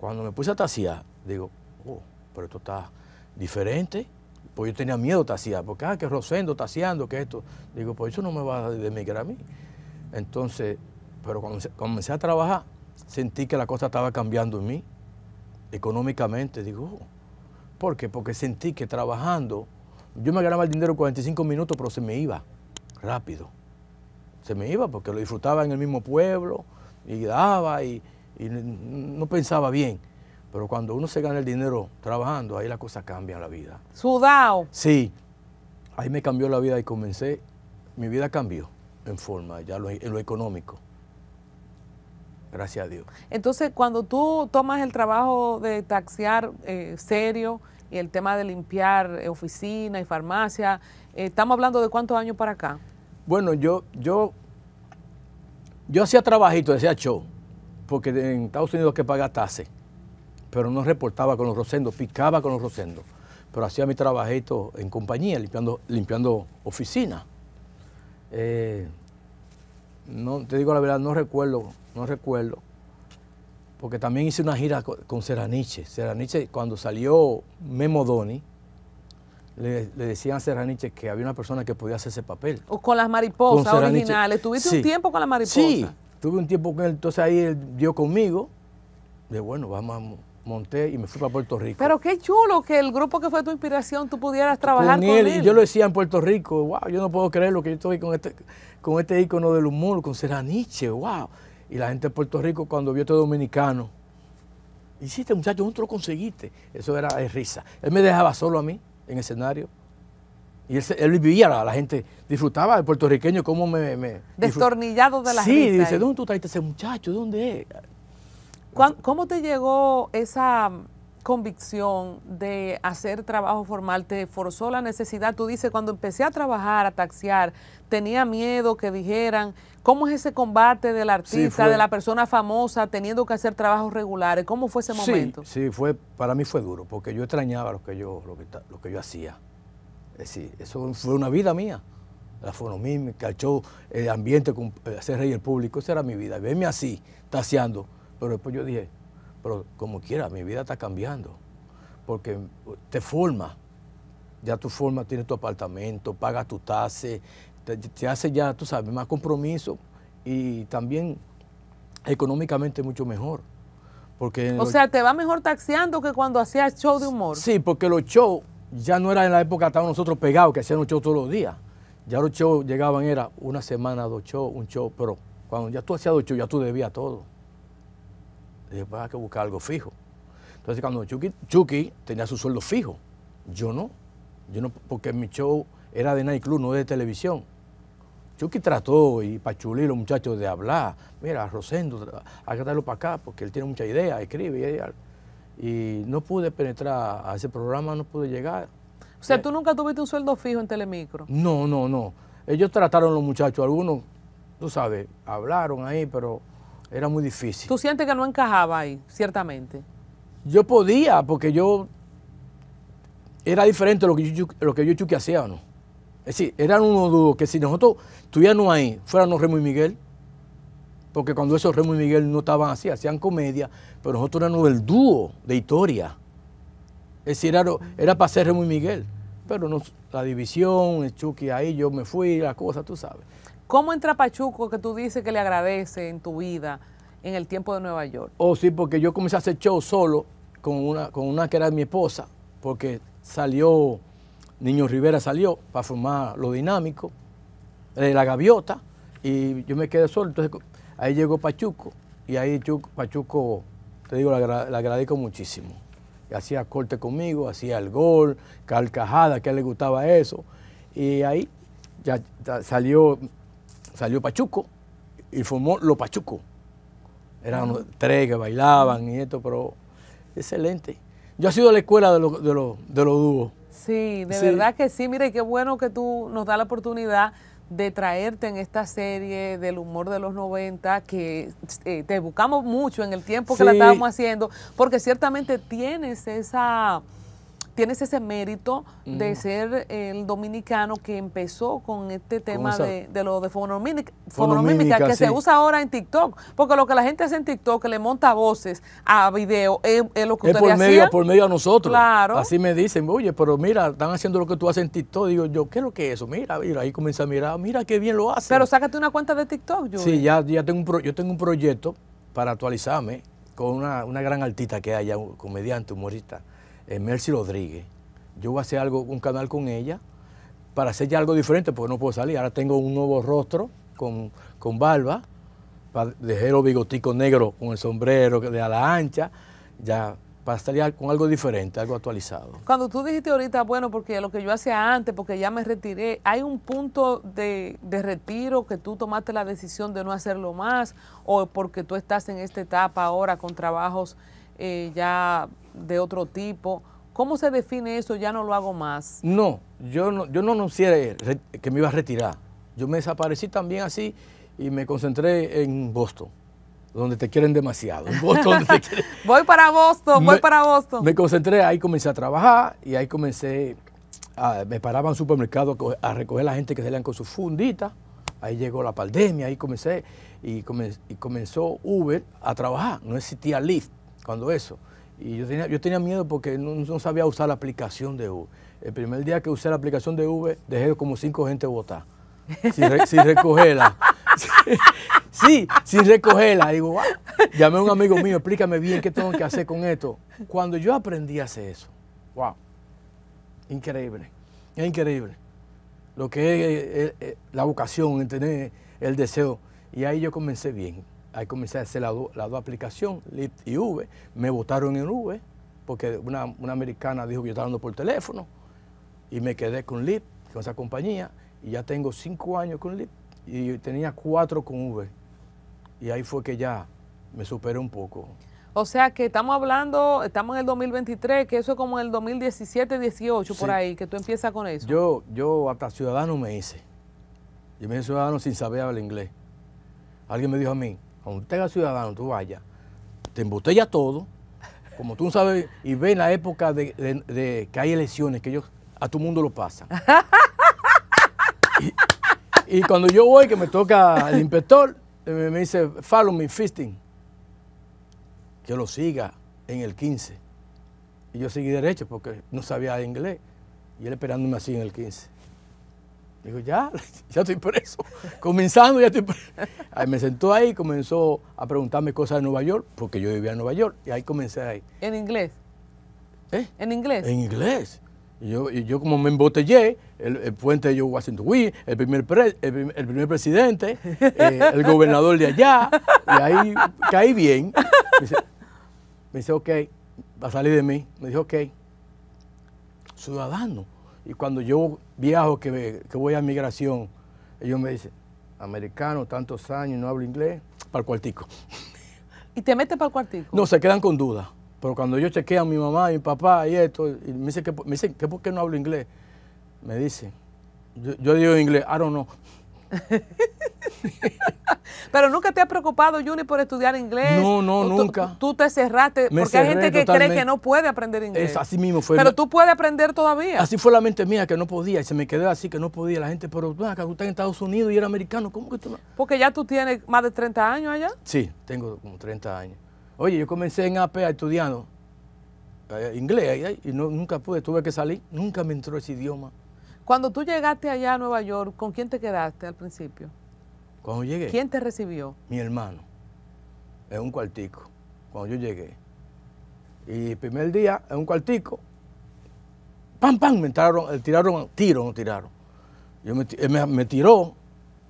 Cuando me puse a tasear, digo, oh, pero esto está diferente. Pues yo tenía miedo tasear, porque, ah, que Rosendo taseando, que esto. Digo, pues eso no me va a demigrar a mí. Entonces, pero cuando comencé a trabajar, sentí que la cosa estaba cambiando en mí, económicamente. Digo, oh, ¿Por qué? Porque sentí que trabajando, yo me ganaba el dinero 45 minutos, pero se me iba rápido. Se me iba porque lo disfrutaba en el mismo pueblo y daba y, no pensaba bien. Pero cuando uno se gana el dinero trabajando, ahí la cosa cambia la vida. ¿Sudado? Sí, ahí me cambió la vida y comencé, mi vida cambió en forma, ya en lo económico. Gracias a Dios. Entonces, cuando tú tomas el trabajo de taxiar eh, serio y el tema de limpiar eh, oficinas y farmacia, eh, estamos hablando de cuántos años para acá. Bueno, yo, yo, yo hacía trabajito, decía show, porque en Estados Unidos que paga tase, pero no reportaba con los rosendos, picaba con los rosendos, pero hacía mi trabajito en compañía, limpiando, limpiando oficina. no, te digo la verdad, no recuerdo no recuerdo, porque también hice una gira con Seraniche. Seraniche cuando salió Memo Doni, le, decían a Serraniche que había una persona que podía hacer ese papel. O con las mariposas originales. ¿Tuviste un tiempo con las mariposas? Sí, tuve un tiempo con él. Entonces ahí él dio conmigo. De bueno, vamos a monté y me fui para Puerto Rico. Pero qué chulo que el grupo que fue tu inspiración tú pudieras trabajar con él. yo lo decía en Puerto Rico, wow, yo no puedo creer lo que yo estoy con este, con este ícono del humor, con seraniche, wow. Y la gente de Puerto Rico cuando vio a este dominicano, hiciste muchacho, ¿dónde lo conseguiste? Eso era eh, risa. Él me dejaba solo a mí en el escenario. Y él, vivía, la, gente disfrutaba el puertorriqueño ¿cómo me... Destornillado de la gente. Sí, dice, ¿dónde tú trajiste ese muchacho? ¿Dónde es? ¿Cómo te llegó esa convicción de hacer trabajo formal te forzó la necesidad? Tú dices, cuando empecé a trabajar, a taxiar, tenía miedo que dijeran, ¿cómo es ese combate del artista, de la persona famosa, teniendo que hacer trabajos regulares? ¿Cómo fue ese momento? Sí, fue, para mí fue duro, porque yo extrañaba lo que yo, lo que, lo que yo hacía. Es decir, eso fue una vida mía. La fonomímica, me cachó el ambiente, eh, hacer reír el público, esa era mi vida. Verme así, taseando. Pero después yo dije, pero como quiera, mi vida está cambiando, porque te forma, ya tu forma, tienes tu apartamento, pagas tu tase, te, hace ya, tú sabes, más compromiso y también económicamente mucho mejor. Porque o sea, te va mejor taxeando que cuando hacías show de humor. Sí, porque los shows ya no era en la época que estábamos nosotros pegados, que hacían los shows todos los días. Ya los shows llegaban, era una semana, dos shows, un show, pero cuando ya tú hacías dos shows, ya tú debías todo dije, pues hay que buscar algo fijo. Entonces cuando Chucky, Chucky tenía su sueldo fijo, yo no, yo no, porque mi show era de nightclub, no de televisión. Chucky trató y Pachulí, los muchachos, de hablar. Mira, Rosendo, hay que traerlo para acá, porque él tiene mucha idea, escribe y, y no pude penetrar a ese programa, no pude llegar. O sea, eh, tú nunca tuviste un sueldo fijo en Telemicro. No, no, no. Ellos trataron los muchachos, algunos, tú sabes, hablaron ahí, pero era muy difícil. ¿Tú sientes que no encajaba ahí, ciertamente? Yo podía, porque yo era diferente lo que yo, lo que yo Chucky hacía, ¿no? Es decir, eran unos dúos que si nosotros estuviéramos ahí, fuéramos Remo y Miguel, porque cuando esos Remo y Miguel no estaban así, hacían comedia, pero nosotros éramos el dúo de historia. Es decir, era, para ser Remo y Miguel, pero no, la división, el Chucky ahí, yo me fui, la cosa, tú sabes. ¿Cómo entra Pachuco que tú dices que le agradece en tu vida en el tiempo de Nueva York? Oh, sí, porque yo comencé a hacer show solo con una, con una que era mi esposa, porque salió, Niño Rivera salió para formar lo dinámico, de eh, la gaviota, y yo me quedé solo. Entonces ahí llegó Pachuco, y ahí Pachuco, te digo, le, agradezco muchísimo hacía corte conmigo, hacía el gol, carcajada, que a él le gustaba eso. Y ahí ya salió salió Pachuco y formó Lo Pachuco. Eran tres que bailaban y esto, pero excelente. Yo he sido la escuela de los de de dúos. Sí, de verdad que sí. Mira, y qué bueno que tú nos das la oportunidad de traerte en esta serie del humor de los 90, que eh, te buscamos mucho en el tiempo que la estábamos haciendo, porque ciertamente tienes esa tienes ese mérito de mm. ser el dominicano que empezó con este tema de, lo de fonomímica, que se usa ahora en TikTok, porque lo que la gente hace en TikTok, que le monta voces a video, es, lo que es por medio, por medio a nosotros. Así me dicen, oye, pero mira, están haciendo lo que tú haces en TikTok. Digo yo, ¿qué es lo que es eso? Mira, mira, ahí comienza a mirar, mira qué bien lo hace. Pero sácate una cuenta de TikTok, yo. Sí, ya, ya tengo un yo tengo un proyecto para actualizarme con una, una gran artista que haya, un comediante, humorista Mercy Rodríguez. Yo voy a hacer algo, un canal con ella para hacer ya algo diferente porque no puedo salir. Ahora tengo un nuevo rostro con, con barba, dejar los bigotico negros con el sombrero de a la ancha, ya para salir con algo diferente, algo actualizado. Cuando tú dijiste ahorita, bueno, porque lo que yo hacía antes, porque ya me retiré, ¿hay un punto de, retiro que tú tomaste la decisión de no hacerlo más o porque tú estás en esta etapa ahora con trabajos eh, ya de otro tipo. ¿Cómo se define eso? Ya no lo hago más. No, yo no, yo no anuncié que me iba a retirar. Yo me desaparecí también así y me concentré en Boston, donde te quieren demasiado. Boston, voy para Boston, voy para Boston. Me concentré, ahí comencé a trabajar y ahí comencé, me paraba en supermercado a recoger a la gente que salían con sus funditas. Ahí llegó la pandemia, ahí comencé y, y comenzó Uber a trabajar. No existía Lyft cuando eso. Y yo tenía, miedo porque no, sabía usar la aplicación de Uber. El primer día que usé la aplicación de V, dejé como cinco gente votar. Sin, recogerla. sí, sin recogerla. Digo, wow. llamé a un amigo mío, explícame bien qué tengo que hacer con esto. Cuando yo aprendí a hacer eso, wow, increíble, es increíble. Lo que es, eh, eh, la vocación, el tener el deseo. Y ahí yo comencé bien ahí comencé a hacer la, dos aplicación, Lyft y V. Me votaron en V porque una, americana dijo que yo estaba hablando por teléfono y me quedé con Lyft, con esa compañía, y ya tengo cinco años con Lyft y tenía cuatro con V. Y ahí fue que ya me superé un poco. O sea que estamos hablando, estamos en el 2023, que eso es como en el 2017, 18, por ahí, que tú empiezas con eso. Yo, yo hasta ciudadano me hice. Yo me hice ciudadano sin saber hablar inglés. Alguien me dijo a mí, cuando usted ciudadano, tú vayas, te embotella todo, como tú sabes, y ve en la época de, que hay elecciones, que ellos a tu mundo lo pasan. y, cuando yo voy, que me toca el inspector, eh, me, me dice, follow me, fisting, que lo siga en el 15. Y yo seguí derecho porque no sabía inglés. Y él esperándome así en el 15. Digo, ya, ya estoy preso. Comenzando, ya estoy preso. me sentó ahí y comenzó a preguntarme cosas de Nueva York, porque yo vivía en Nueva York, y ahí comencé ahí. ¿En inglés? ¿Eh? ¿En inglés? En inglés. Y yo, como me embotellé, el, puente de yo Washington el primer, el, primer presidente, eh, el gobernador de allá, y ahí caí bien. Me dice, me dice, ok, va a salir de mí. Me dijo, ok, ciudadano y cuando yo viajo, que, que voy a migración, ellos me dicen, americano, tantos años, no hablo inglés, para el cuartico. ¿Y te metes para el cuartico? No, se quedan con dudas. Pero cuando yo chequeo a mi mamá, y mi papá y esto, y me dicen, que, me dicen, ¿qué por qué no hablo inglés? Me dicen, yo, digo inglés, I don't know. Pero nunca te has preocupado, Juni, por estudiar inglés. No, no, nunca. Tú, te cerraste, porque hay gente que cree que no puede aprender inglés. así mismo fue. Pero tú puedes aprender todavía. Así fue la mente mía, que no podía, y se me quedó así, que no podía. La gente, pero tú estás en Estados Unidos y eres americano, ¿cómo que tú no? Porque ya tú tienes más de 30 años allá. Sí, tengo como 30 años. Oye, yo comencé en APA estudiando eh, inglés y, nunca pude, tuve que salir, nunca me entró ese idioma. Cuando tú llegaste allá a Nueva York, ¿con quién te quedaste al principio? Cuando llegué. ¿Quién te recibió? Mi hermano. En un cuartico, cuando yo llegué. Y el primer día, en un cuartico, pam, pam, me entraron, eh, tiraron, tiro, no tiraron. Yo eh, me, tiró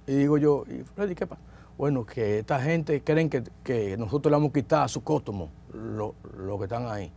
y digo yo, y Freddy, ¿qué pasa? Bueno, que esta gente creen que, nosotros le hemos quitado a sus los lo que están ahí,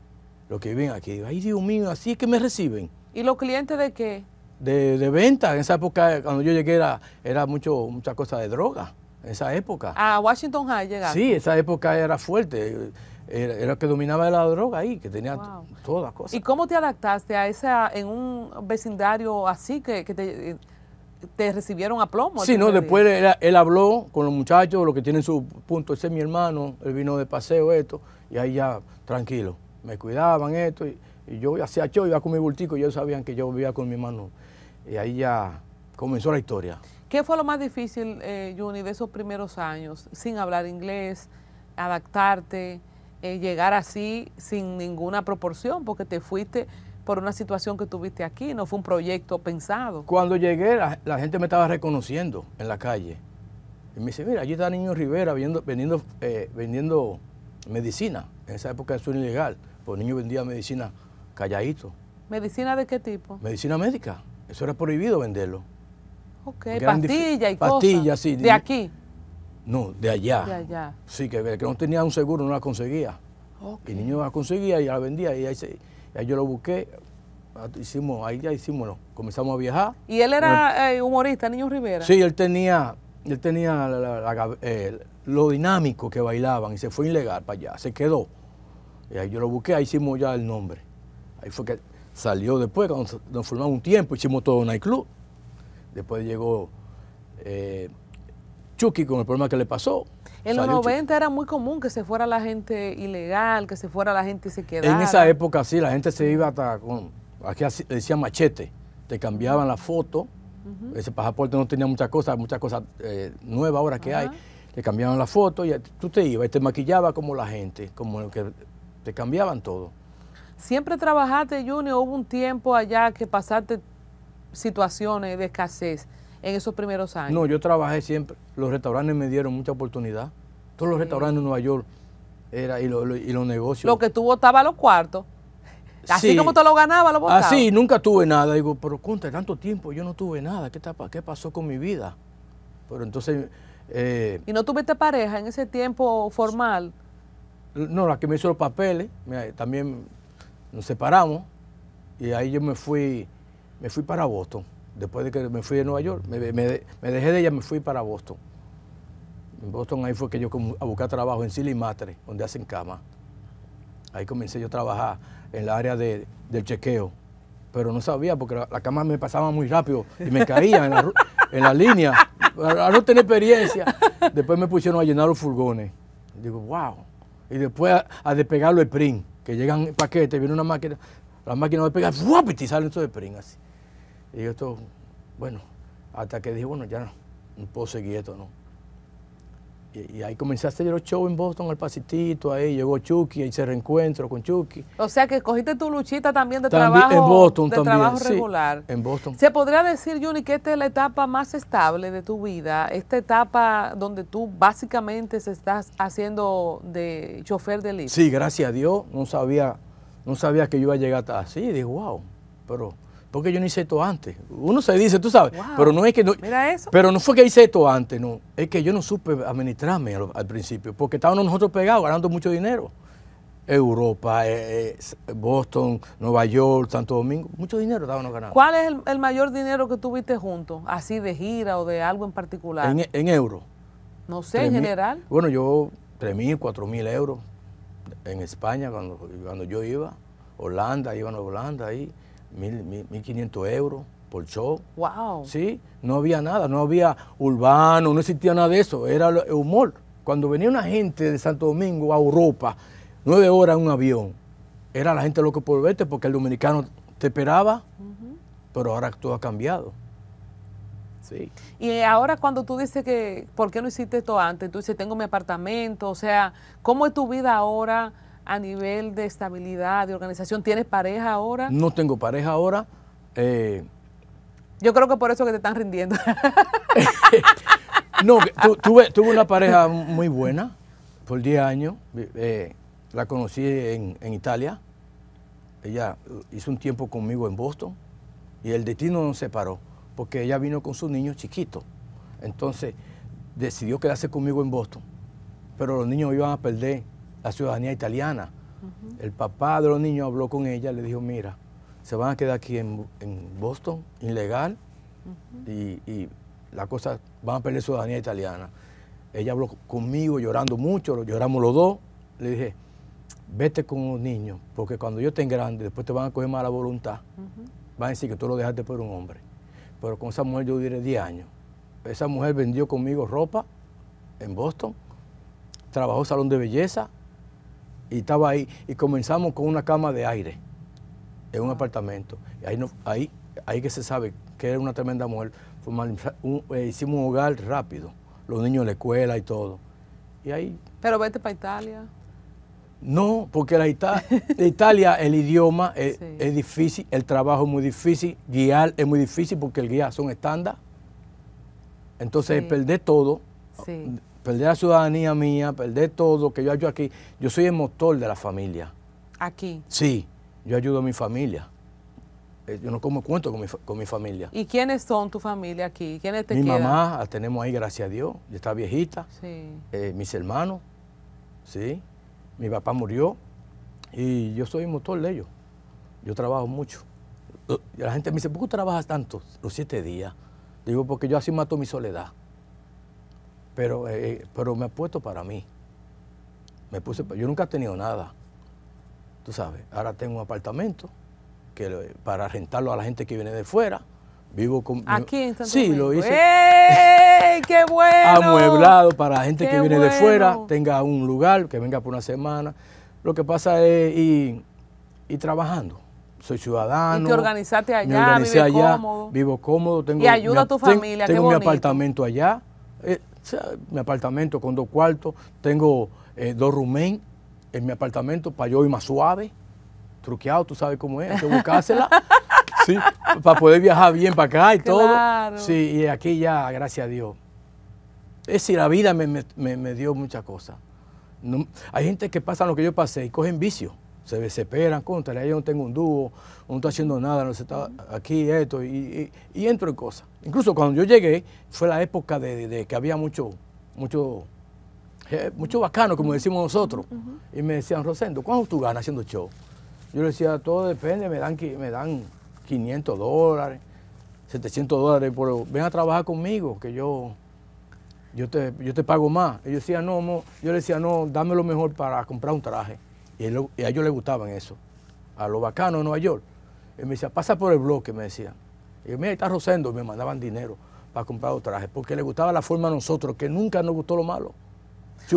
los que viven aquí. ay Dios mío, así es que me reciben. ¿Y los clientes de qué? de, venta. En esa época, cuando yo llegué, era, era mucho, mucha cosa de droga. En esa época. A Washington High llegaba. Sí, esa época era fuerte. Era, que dominaba la droga ahí, que tenía todas cosas. ¿Y cómo te adaptaste a esa, en un vecindario así que, te, recibieron a plomo? Sí, no, después él, habló con los muchachos, los que tienen su punto, ese es mi hermano, él vino de paseo, esto, y ahí ya, tranquilo, me cuidaban esto, y, yo hacía yo, iba con mi bultico, y ellos sabían que yo vivía con mi hermano y ahí ya comenzó la historia. ¿Qué fue lo más difícil, eh, Juni, de esos primeros años, sin hablar inglés, adaptarte, eh, llegar así sin ninguna proporción, porque te fuiste por una situación que tuviste aquí, no fue un proyecto pensado? Cuando llegué, la, gente me estaba reconociendo en la calle. Y me dice, mira, allí está Niño Rivera vendiendo, eh, vendiendo medicina. En esa época eso era ilegal, porque Niño vendía medicina calladito. ¿Medicina de qué tipo? Medicina médica. Eso era prohibido venderlo. Ok, pastilla y pastillas, sí. ¿De aquí? No, de allá. De allá. Sí, que, que no tenía un seguro, no la conseguía. Okay. El niño la conseguía y la vendía y ahí, yo lo busqué. Hicimos, ahí ya hicimos, comenzamos a viajar. ¿Y él era eh, humorista, Niño Rivera? Sí, él tenía, él tenía eh, lo dinámico que bailaban y se fue ilegal para allá, se quedó. Y ahí yo lo busqué, ahí hicimos ya el nombre. Ahí fue que Salió después, cuando nos formamos un tiempo, hicimos todo nightclub club. Después llegó eh, Chucky con el problema que le pasó. En los 90 era muy común que se fuera la gente ilegal, que se fuera la gente y se quedara. En esa época sí, la gente se iba hasta con, aquí decían machete, te cambiaban la foto, ese pasaporte no tenía muchas cosas, muchas cosas eh, nuevas ahora que hay, te cambiaban la foto y tú te ibas y te maquillabas como la gente, como que te cambiaban todo. Siempre trabajaste, Junior, hubo un tiempo allá que pasaste situaciones de escasez en esos primeros años. No, yo trabajé siempre. Los restaurantes me dieron mucha oportunidad. Todos los restaurantes en Nueva York era, y, y los negocios. Lo que tú estaba los cuartos. Así como tú lo ganaba, lo votaba. Así, nunca tuve nada. Digo, pero conta, tanto tiempo yo no tuve nada. ¿Qué, qué pasó con mi vida? Pero entonces... Eh, ¿Y no tuviste pareja en ese tiempo formal? No, la que me hizo los papeles. También nos separamos y ahí yo me fui, me fui para Boston. Después de que me fui de Nueva York, me, dejé de ella, me fui para Boston. En Boston ahí fue que yo a buscar trabajo en Silly donde hacen cama. Ahí comencé yo a trabajar en la área del chequeo, pero no sabía porque la, cama me pasaba muy rápido y me caía en la, línea. no tener experiencia. Después me pusieron a llenar los furgones. Digo, wow. Y después a, a despegarlo el print que llegan paquetes, viene una máquina, la máquina de pega, pegar y salen de de así. Y esto, bueno, hasta que dije, bueno, ya no, no puedo seguir esto, ¿no? Y, ahí comenzaste el show en Boston, al pasitito, ahí llegó Chucky, ahí se reencuentro con Chucky. O sea que cogiste tu luchita también de trabajo, en Boston, de trabajo regular. en Boston. ¿Se podría decir, Juni, que esta es la etapa más estable de tu vida? Esta etapa donde tú básicamente se estás haciendo de chofer de Lyft. Sí, gracias a Dios, no sabía, no sabía que yo iba a llegar hasta así. dije, wow, pero porque yo no hice esto antes. Uno se dice, tú sabes, pero no es que pero no fue que hice esto antes, no, es que yo no supe administrarme al, principio, porque estábamos nosotros pegados ganando mucho dinero. Europa, eh, eh, Boston, Nueva York, Santo Domingo, mucho dinero estábamos ganando. ¿Cuál es el, mayor dinero que tuviste juntos, así de gira o de algo en particular? En, en No sé, en general. bueno, yo 3.000, mil, cuatro mil euros en España cuando, cuando yo iba, Holanda, iban a Holanda ahí 1.500 euros por show. ¡Wow! Sí, no había nada, no había urbano, no existía nada de eso, era el humor. Cuando venía una gente de Santo Domingo a Europa, nueve horas en un avión, era la gente lo que por verte porque el dominicano te esperaba, pero ahora todo ha cambiado. Sí. Y ahora cuando tú dices que, ¿por qué no hiciste esto antes? Tú dices, tengo mi apartamento, o sea, ¿cómo es tu vida ahora? a nivel de estabilidad, de organización? ¿Tienes pareja ahora? No tengo pareja ahora. Eh. Yo creo que por eso que te están rindiendo. no, tuve, una pareja muy buena por 10 años. Eh, la conocí en, Italia. Ella hizo un tiempo conmigo en Boston y el destino nos separó porque ella vino con sus niños chiquitos. Entonces decidió quedarse conmigo en Boston, pero los niños iban a perder la ciudadanía italiana. El papá de los niños habló con ella, le dijo, mira, se van a quedar aquí en, Boston, ilegal, y, la cosa, van a perder ciudadanía italiana. Ella habló conmigo llorando mucho, lloramos los dos. Le dije, vete con los niños, porque cuando yo estén grande, después te van a coger mala voluntad. Van a decir que tú lo dejaste por un hombre. Pero con esa mujer yo duré 10 años. Esa mujer vendió conmigo ropa en Boston, trabajó salón de belleza, y estaba ahí y comenzamos con una cama de aire en un apartamento. Ahí, ahí, ahí que se sabe que era una tremenda mujer. Eh, hicimos un hogar rápido, los niños en la escuela y todo. Y ahí... Pero vete para Italia. No, porque la Italia, el idioma eh, es, difícil, el trabajo es muy difícil, guiar es muy difícil porque el guía son estándar. Entonces, perder todo, sí perder la ciudadanía mía, perder todo que yo ayudo aquí. Yo soy el motor de la familia. ¿Aquí? Sí, yo ayudo a mi familia. Eh, yo no como cuento con mi, familia. ¿Y quiénes son tu familia aquí? ¿Quiénes te Mi mamá la tenemos ahí, gracias a Dios. Ya está viejita. Sí. Eh, mis hermanos, sí. Mi papá murió y yo soy el motor de ellos. Yo trabajo mucho. La gente me dice, ¿por qué trabajas tanto? Los siete días. Digo, porque yo así mato mi soledad pero, eh, eh, pero me ha puesto para mí. Me puse, yo nunca he tenido nada, tú sabes. Ahora tengo un apartamento que, para rentarlo a la gente que viene de fuera. Vivo con... Aquí en Sí, lo hice. ¡Ey, qué bueno! Amueblado para la gente que viene de fuera, tenga un lugar, que venga por una semana. Lo que pasa es ir, trabajando. Soy ciudadano. Y te organizaste allá, me allá cómodo. Vivo cómodo. y ayuda a tu familia, Tengo mi apartamento allá. Eh, mi apartamento con dos cuartos, tengo eh, dos rumén en mi apartamento para yo ir más suave, truqueado, tú sabes cómo es, hay que buscársela. para poder viajar bien para acá y todo. Sí, y aquí ya, gracias a Dios. Es decir, la vida me, me, dio muchas cosas. No, hay gente que pasa lo que yo pasé y cogen vicio se desesperan, contra, yo no tengo un dúo, no estoy haciendo nada, no se está aquí, esto, y, entro en cosas. Incluso cuando yo llegué, fue la época de, que había mucho, mucho, mucho bacano, como decimos nosotros. Y me decían, Rosendo, ¿cuánto tú ganas haciendo show? Yo le decía, todo depende, me dan, me dan 500 dólares, 700 dólares, pero ven a trabajar conmigo, que yo, yo, te, yo te pago más. yo decía, no, yo le decía, no, dame lo mejor para comprar un traje. Y, a ellos les gustaban eso. A los bacanos de Nueva York. Él me decía, pasa por el bloque, me decía. Y me mira, está Rosendo. Y me mandaban dinero para comprar otro trajes. Porque le gustaba la forma a nosotros, que nunca nos gustó lo malo.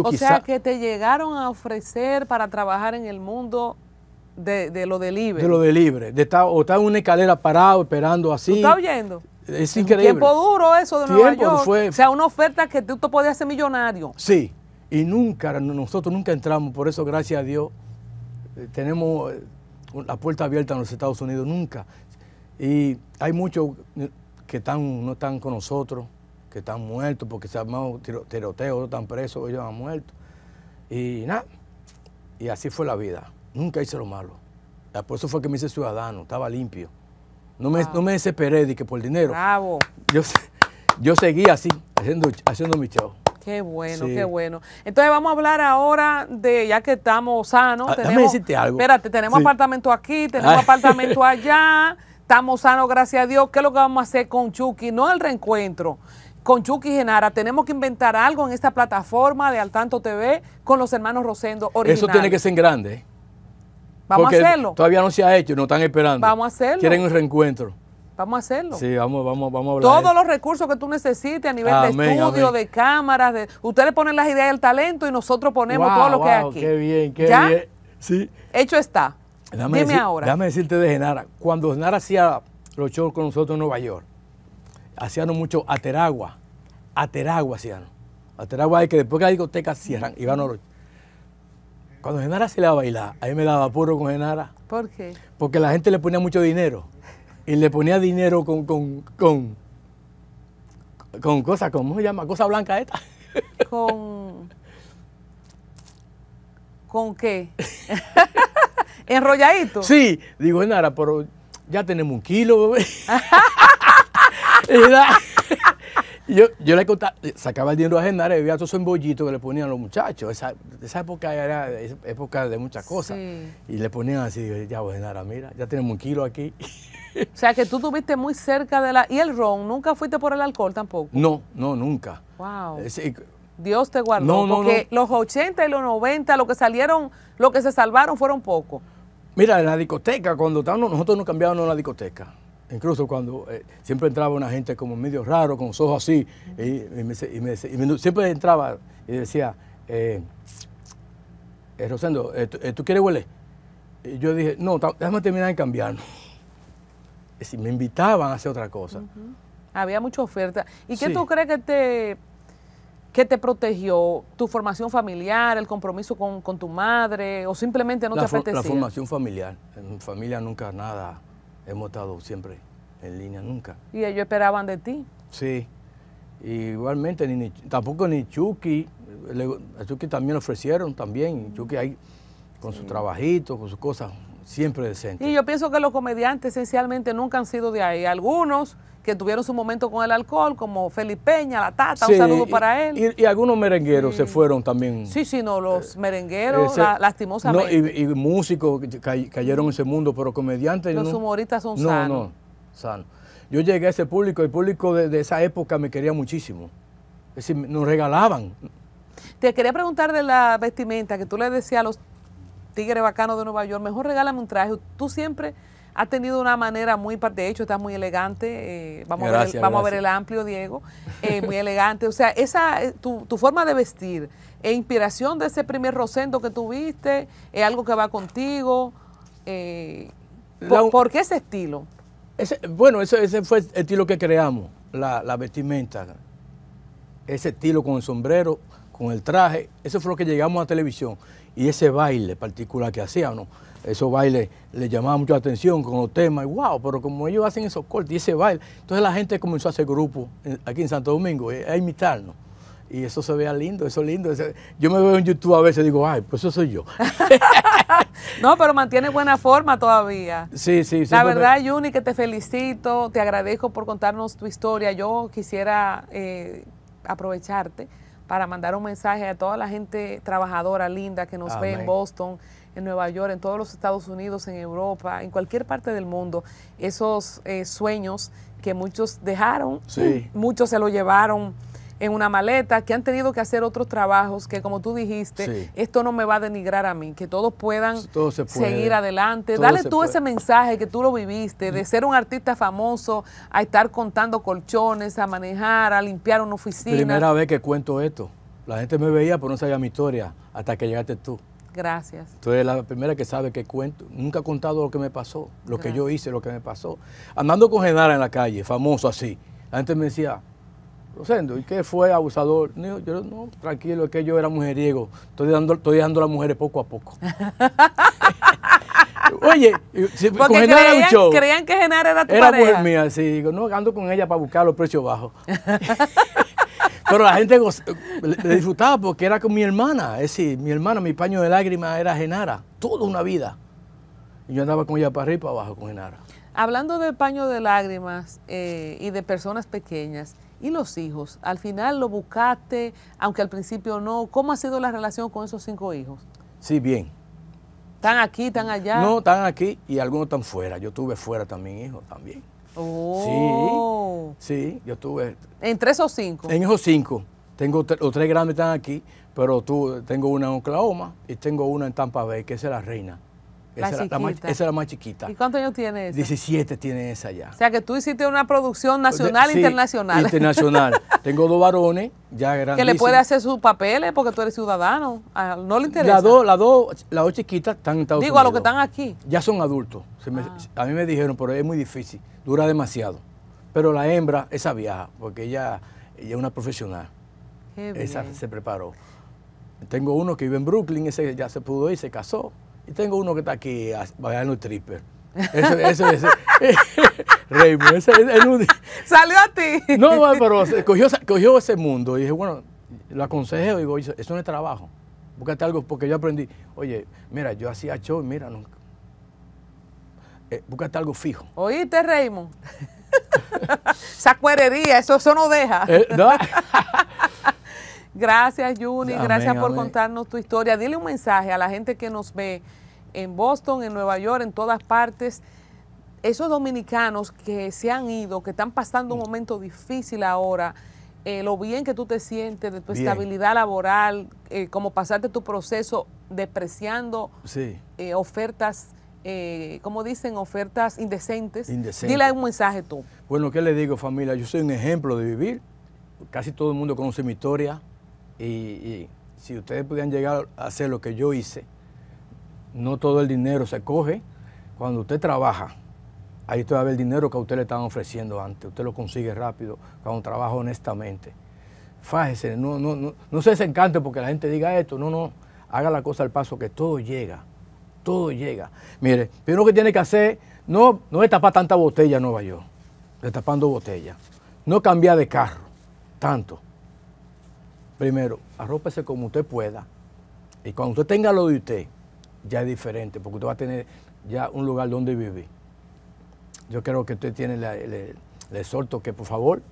o sea, que te llegaron a ofrecer para trabajar en el mundo de, lo de libre. De lo de libre. De estar, o estar en una escalera parado, esperando así. ¿Tú estás oyendo? Es increíble. Tiempo duro eso de Nueva York. O sea, una oferta que tú podías ser millonario. Sí, y nunca, nosotros nunca entramos, por eso gracias a Dios eh, tenemos eh, la puerta abierta en los Estados Unidos nunca. Y hay muchos que están, no están con nosotros, que están muertos porque se han armado tiroteos, están presos, ellos han muerto. Y nada, y así fue la vida. Nunca hice lo malo. Ah, por eso fue que me hice ciudadano, estaba limpio. No me, no me desesperé de que por dinero. Bravo. Yo, yo seguí así, haciendo, haciendo mi show. Qué bueno, qué bueno. Entonces vamos a hablar ahora de, ya que estamos sanos, ah, tenemos, Espérate, tenemos apartamento aquí, tenemos ah. apartamento allá, estamos sanos, gracias a Dios. ¿Qué es lo que vamos a hacer con Chucky? No el reencuentro. Con Chucky Genara, tenemos que inventar algo en esta plataforma de Al Tanto TV con los hermanos Rosendo originales. Eso tiene que ser grande. Vamos a hacerlo. Todavía no se ha hecho, no están esperando. Vamos a hacerlo. Quieren un reencuentro. Vamos a hacerlo. Sí, vamos, vamos, vamos a hablar. Todos los recursos que tú necesites a nivel de estudio, de cámaras, de ustedes ponen las ideas del talento y nosotros ponemos todo lo que hay aquí. Qué bien, qué ¿Ya? bien. Sí. Hecho está. Dime ahora. Déjame decirte de Genara. Cuando Genara hacía los shows con nosotros en Nueva York, hacían mucho Ateragua. Ateragua hacían. Ateragua es que después que las discotecas cierran y van a los cuando Genara se la bailaba, a mí me daba apuro con Genara. ¿Por qué? Porque la gente le ponía mucho dinero y le ponía dinero con, con, con, con cosas, ¿cómo se llama? Cosa blanca esta. Con. ¿Con qué? ¿Enrolladito? Sí, digo, Genara, pero ya tenemos un kilo. yo, yo le contaba, sacaba el dinero a Genara y veía todos esos embollitos que le ponían los muchachos. Esa, época era época de muchas cosas. Y le ponían así, ya, pues, Genara, mira, ya tenemos un kilo aquí. O sea, que tú tuviste muy cerca de la... ¿Y el ron? ¿Nunca fuiste por el alcohol tampoco? No, no, nunca. Wow. Eh, Dios te guardó, no, porque los 80 y los 90, lo que salieron, lo que se salvaron fueron pocos. Mira, en la discoteca, cuando estábamos, nosotros no cambiábamos la discoteca. Incluso cuando eh, siempre entraba una gente como medio raro, con los ojos así, y, siempre entraba y decía, eh, eh Rosendo, ¿tú, quieres huele? Y yo dije, no, déjame terminar de cambiarnos me invitaban a hacer otra cosa. Había mucha oferta. ¿Y qué tú crees que te, que te protegió? ¿Tu formación familiar, el compromiso con, tu madre o simplemente no la te apetecía? La formación familiar. En familia nunca nada. Hemos estado siempre en línea, nunca. ¿Y ellos esperaban de ti? Sí. igualmente, ni, tampoco ni Chucky. Le, Chucky también ofrecieron, también. Chucky ahí con su trabajito, con sus cosas, Siempre decente. Y yo pienso que los comediantes esencialmente nunca han sido de ahí. Algunos que tuvieron su momento con el alcohol, como Felipe Peña, la Tata, un saludo para él. Y, algunos merengueros se mm. fueron también. Sí, sí, no, los eh, merengueros, lastimosamente. y, músicos cayeron en ese mundo, pero comediantes. Los humoristas son sanos. No, no, sanos. Yo llegué a ese público, el público de, de esa época me quería muchísimo. Es decir, nos regalaban. Te quería preguntar de la vestimenta que tú le decías a los tigre bacano de Nueva York, mejor regálame un traje. Tú siempre has tenido una manera muy, de hecho, estás muy elegante. vamos, a ver, vamos a ver el amplio, Diego. Eh, muy elegante. O sea, esa eh, tu, forma de vestir e inspiración de ese primer rosendo que tuviste, es eh, algo que va contigo. por, qué ese estilo? bueno, ese, fue el estilo que creamos, la, la vestimenta. Ese estilo con el sombrero, con el traje. Eso fue lo que llegamos a televisión y ese baile particular que hacían, ¿no? esos bailes les llamaba mucha atención con los temas, y wow, pero como ellos hacen esos cortes y ese baile, entonces la gente comenzó a hacer grupos aquí en Santo Domingo, eh, a imitarnos. Y eso se vea lindo, eso es lindo. Yo me veo en YouTube a veces y digo, ay, pues eso soy yo. no, pero mantiene buena forma todavía. Sí, sí, La verdad, Yuni, que te felicito, te agradezco por contarnos tu historia. Yo quisiera eh, aprovecharte para mandar un mensaje a toda la gente trabajadora linda que nos ve en Boston, en Nueva York, en todos los Estados Unidos, en Europa, en cualquier parte del mundo, esos eh, sueños que muchos dejaron, muchos se lo llevaron en una maleta, que han tenido que hacer otros trabajos, que como tú dijiste, esto no me va a denigrar a mí, que todos puedan seguir adelante. Dale tú ese mensaje que tú lo viviste, de mm. ser un artista famoso a estar contando colchones, a manejar, a limpiar una oficina. Primera vez que cuento esto. La gente me veía, pero no sabía mi historia hasta que llegaste tú. Gracias. Tú eres la primera que sabe que cuento. Nunca he contado lo que me pasó, lo que yo hice, lo que me pasó. Andando con Genara en la calle, famoso así, la gente me decía, ¿y qué fue abusador? No, tranquilo, es que yo era mujeriego. Estoy estoy dejando a las mujeres poco a poco. Oye, con Genara creían, un show. que Genara era tu pareja. mujer mía, sí. Digo, no, ando con ella para buscar los precios bajos. Pero la gente le disfrutaba porque era con mi hermana. Es decir, mi hermana, mi paño de lágrimas era Genara. Toda una vida. Y yo andaba con ella para arriba y para abajo con Genara. Hablando del paño de lágrimas eh, y de personas pequeñas, ¿Y los hijos? ¿Al final lo buscaste, aunque al principio no? ¿Cómo ha sido la relación con esos cinco hijos? Sí, bien. ¿Están aquí, están allá? No, están aquí y algunos están fuera. Yo tuve fuera también hijos, también. Oh. Sí, yo tuve. ¿En tres o cinco? En esos cinco. Tengo los tres grandes están aquí, pero tú, tengo una en Oklahoma y tengo una en Tampa Bay, que es la reina esa, es la más, chiquita. ¿Y cuántos años tiene esa? 17 tiene esa ya. O sea que tú hiciste una producción nacional e internacional. Internacional. Tengo dos varones, ya grandes. Que le puede hacer sus papeles porque tú eres ciudadano. Ah, no le interesa. Las dos, dos, dos chiquitas están en Estados Digo, a los que están aquí. Ya son adultos. Ah. A mí me dijeron, pero es muy difícil, dura demasiado. Pero la hembra, esa viaja, porque ella, ella es una profesional. Esa se preparó. Tengo uno que vive en Brooklyn, ese ya se pudo ir, se casó. Y tengo uno que está aquí, el Tripper. Eso, eso, ese. Raymond, ese, es el único. Salió a ti. No, pero cogió, cogió, ese mundo y dije, bueno, lo aconsejé, digo, eso no es trabajo. Búscate algo, porque yo aprendí, oye, mira, yo hacía show y mira, nunca. Eh, búscate algo fijo. ¿Oíste, Raymond? Esa cuerería, eso, eso no deja. Eh, Gracias, Juni. gracias por contarnos tu historia. Dile un mensaje a la gente que nos ve en Boston, en Nueva York, en todas partes. Esos dominicanos que se han ido, que están pasando un mm. momento difícil ahora, eh, lo bien que tú te sientes, de tu estabilidad laboral, eh, como cómo pasaste tu proceso depreciando eh, ofertas, como dicen, ofertas indecentes. Dile un mensaje tú. Bueno, ¿qué le digo familia? Yo soy un ejemplo de vivir. Casi todo el mundo conoce mi historia y, si ustedes pudieran llegar a hacer lo que yo hice, no todo el dinero se coge. Cuando usted trabaja, ahí usted va ver el dinero que a usted le estaban ofreciendo antes, usted lo consigue rápido, cuando trabaja honestamente. Fájese, no, no, se desencante porque la gente diga esto, no, no, haga la cosa al paso, que todo llega, todo llega. Mire, primero que tiene que hacer, no, no es tapar tanta botella en Nueva York, destapando botella, no cambiar de carro, tanto primero, arrópese como usted pueda. Y cuando usted tenga lo de usted, ya es diferente, porque usted va a tener ya un lugar donde vivir. Yo creo que usted tiene la, el, exhorto que, por favor,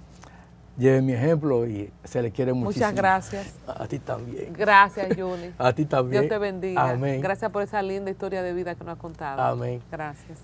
lleve mi ejemplo y se le quiere muchísimo. Muchas gracias. A, ti también. Gracias, Juni. a ti también. Dios te bendiga. Amén. Gracias por esa linda historia de vida que nos ha contado. Amén. Gracias.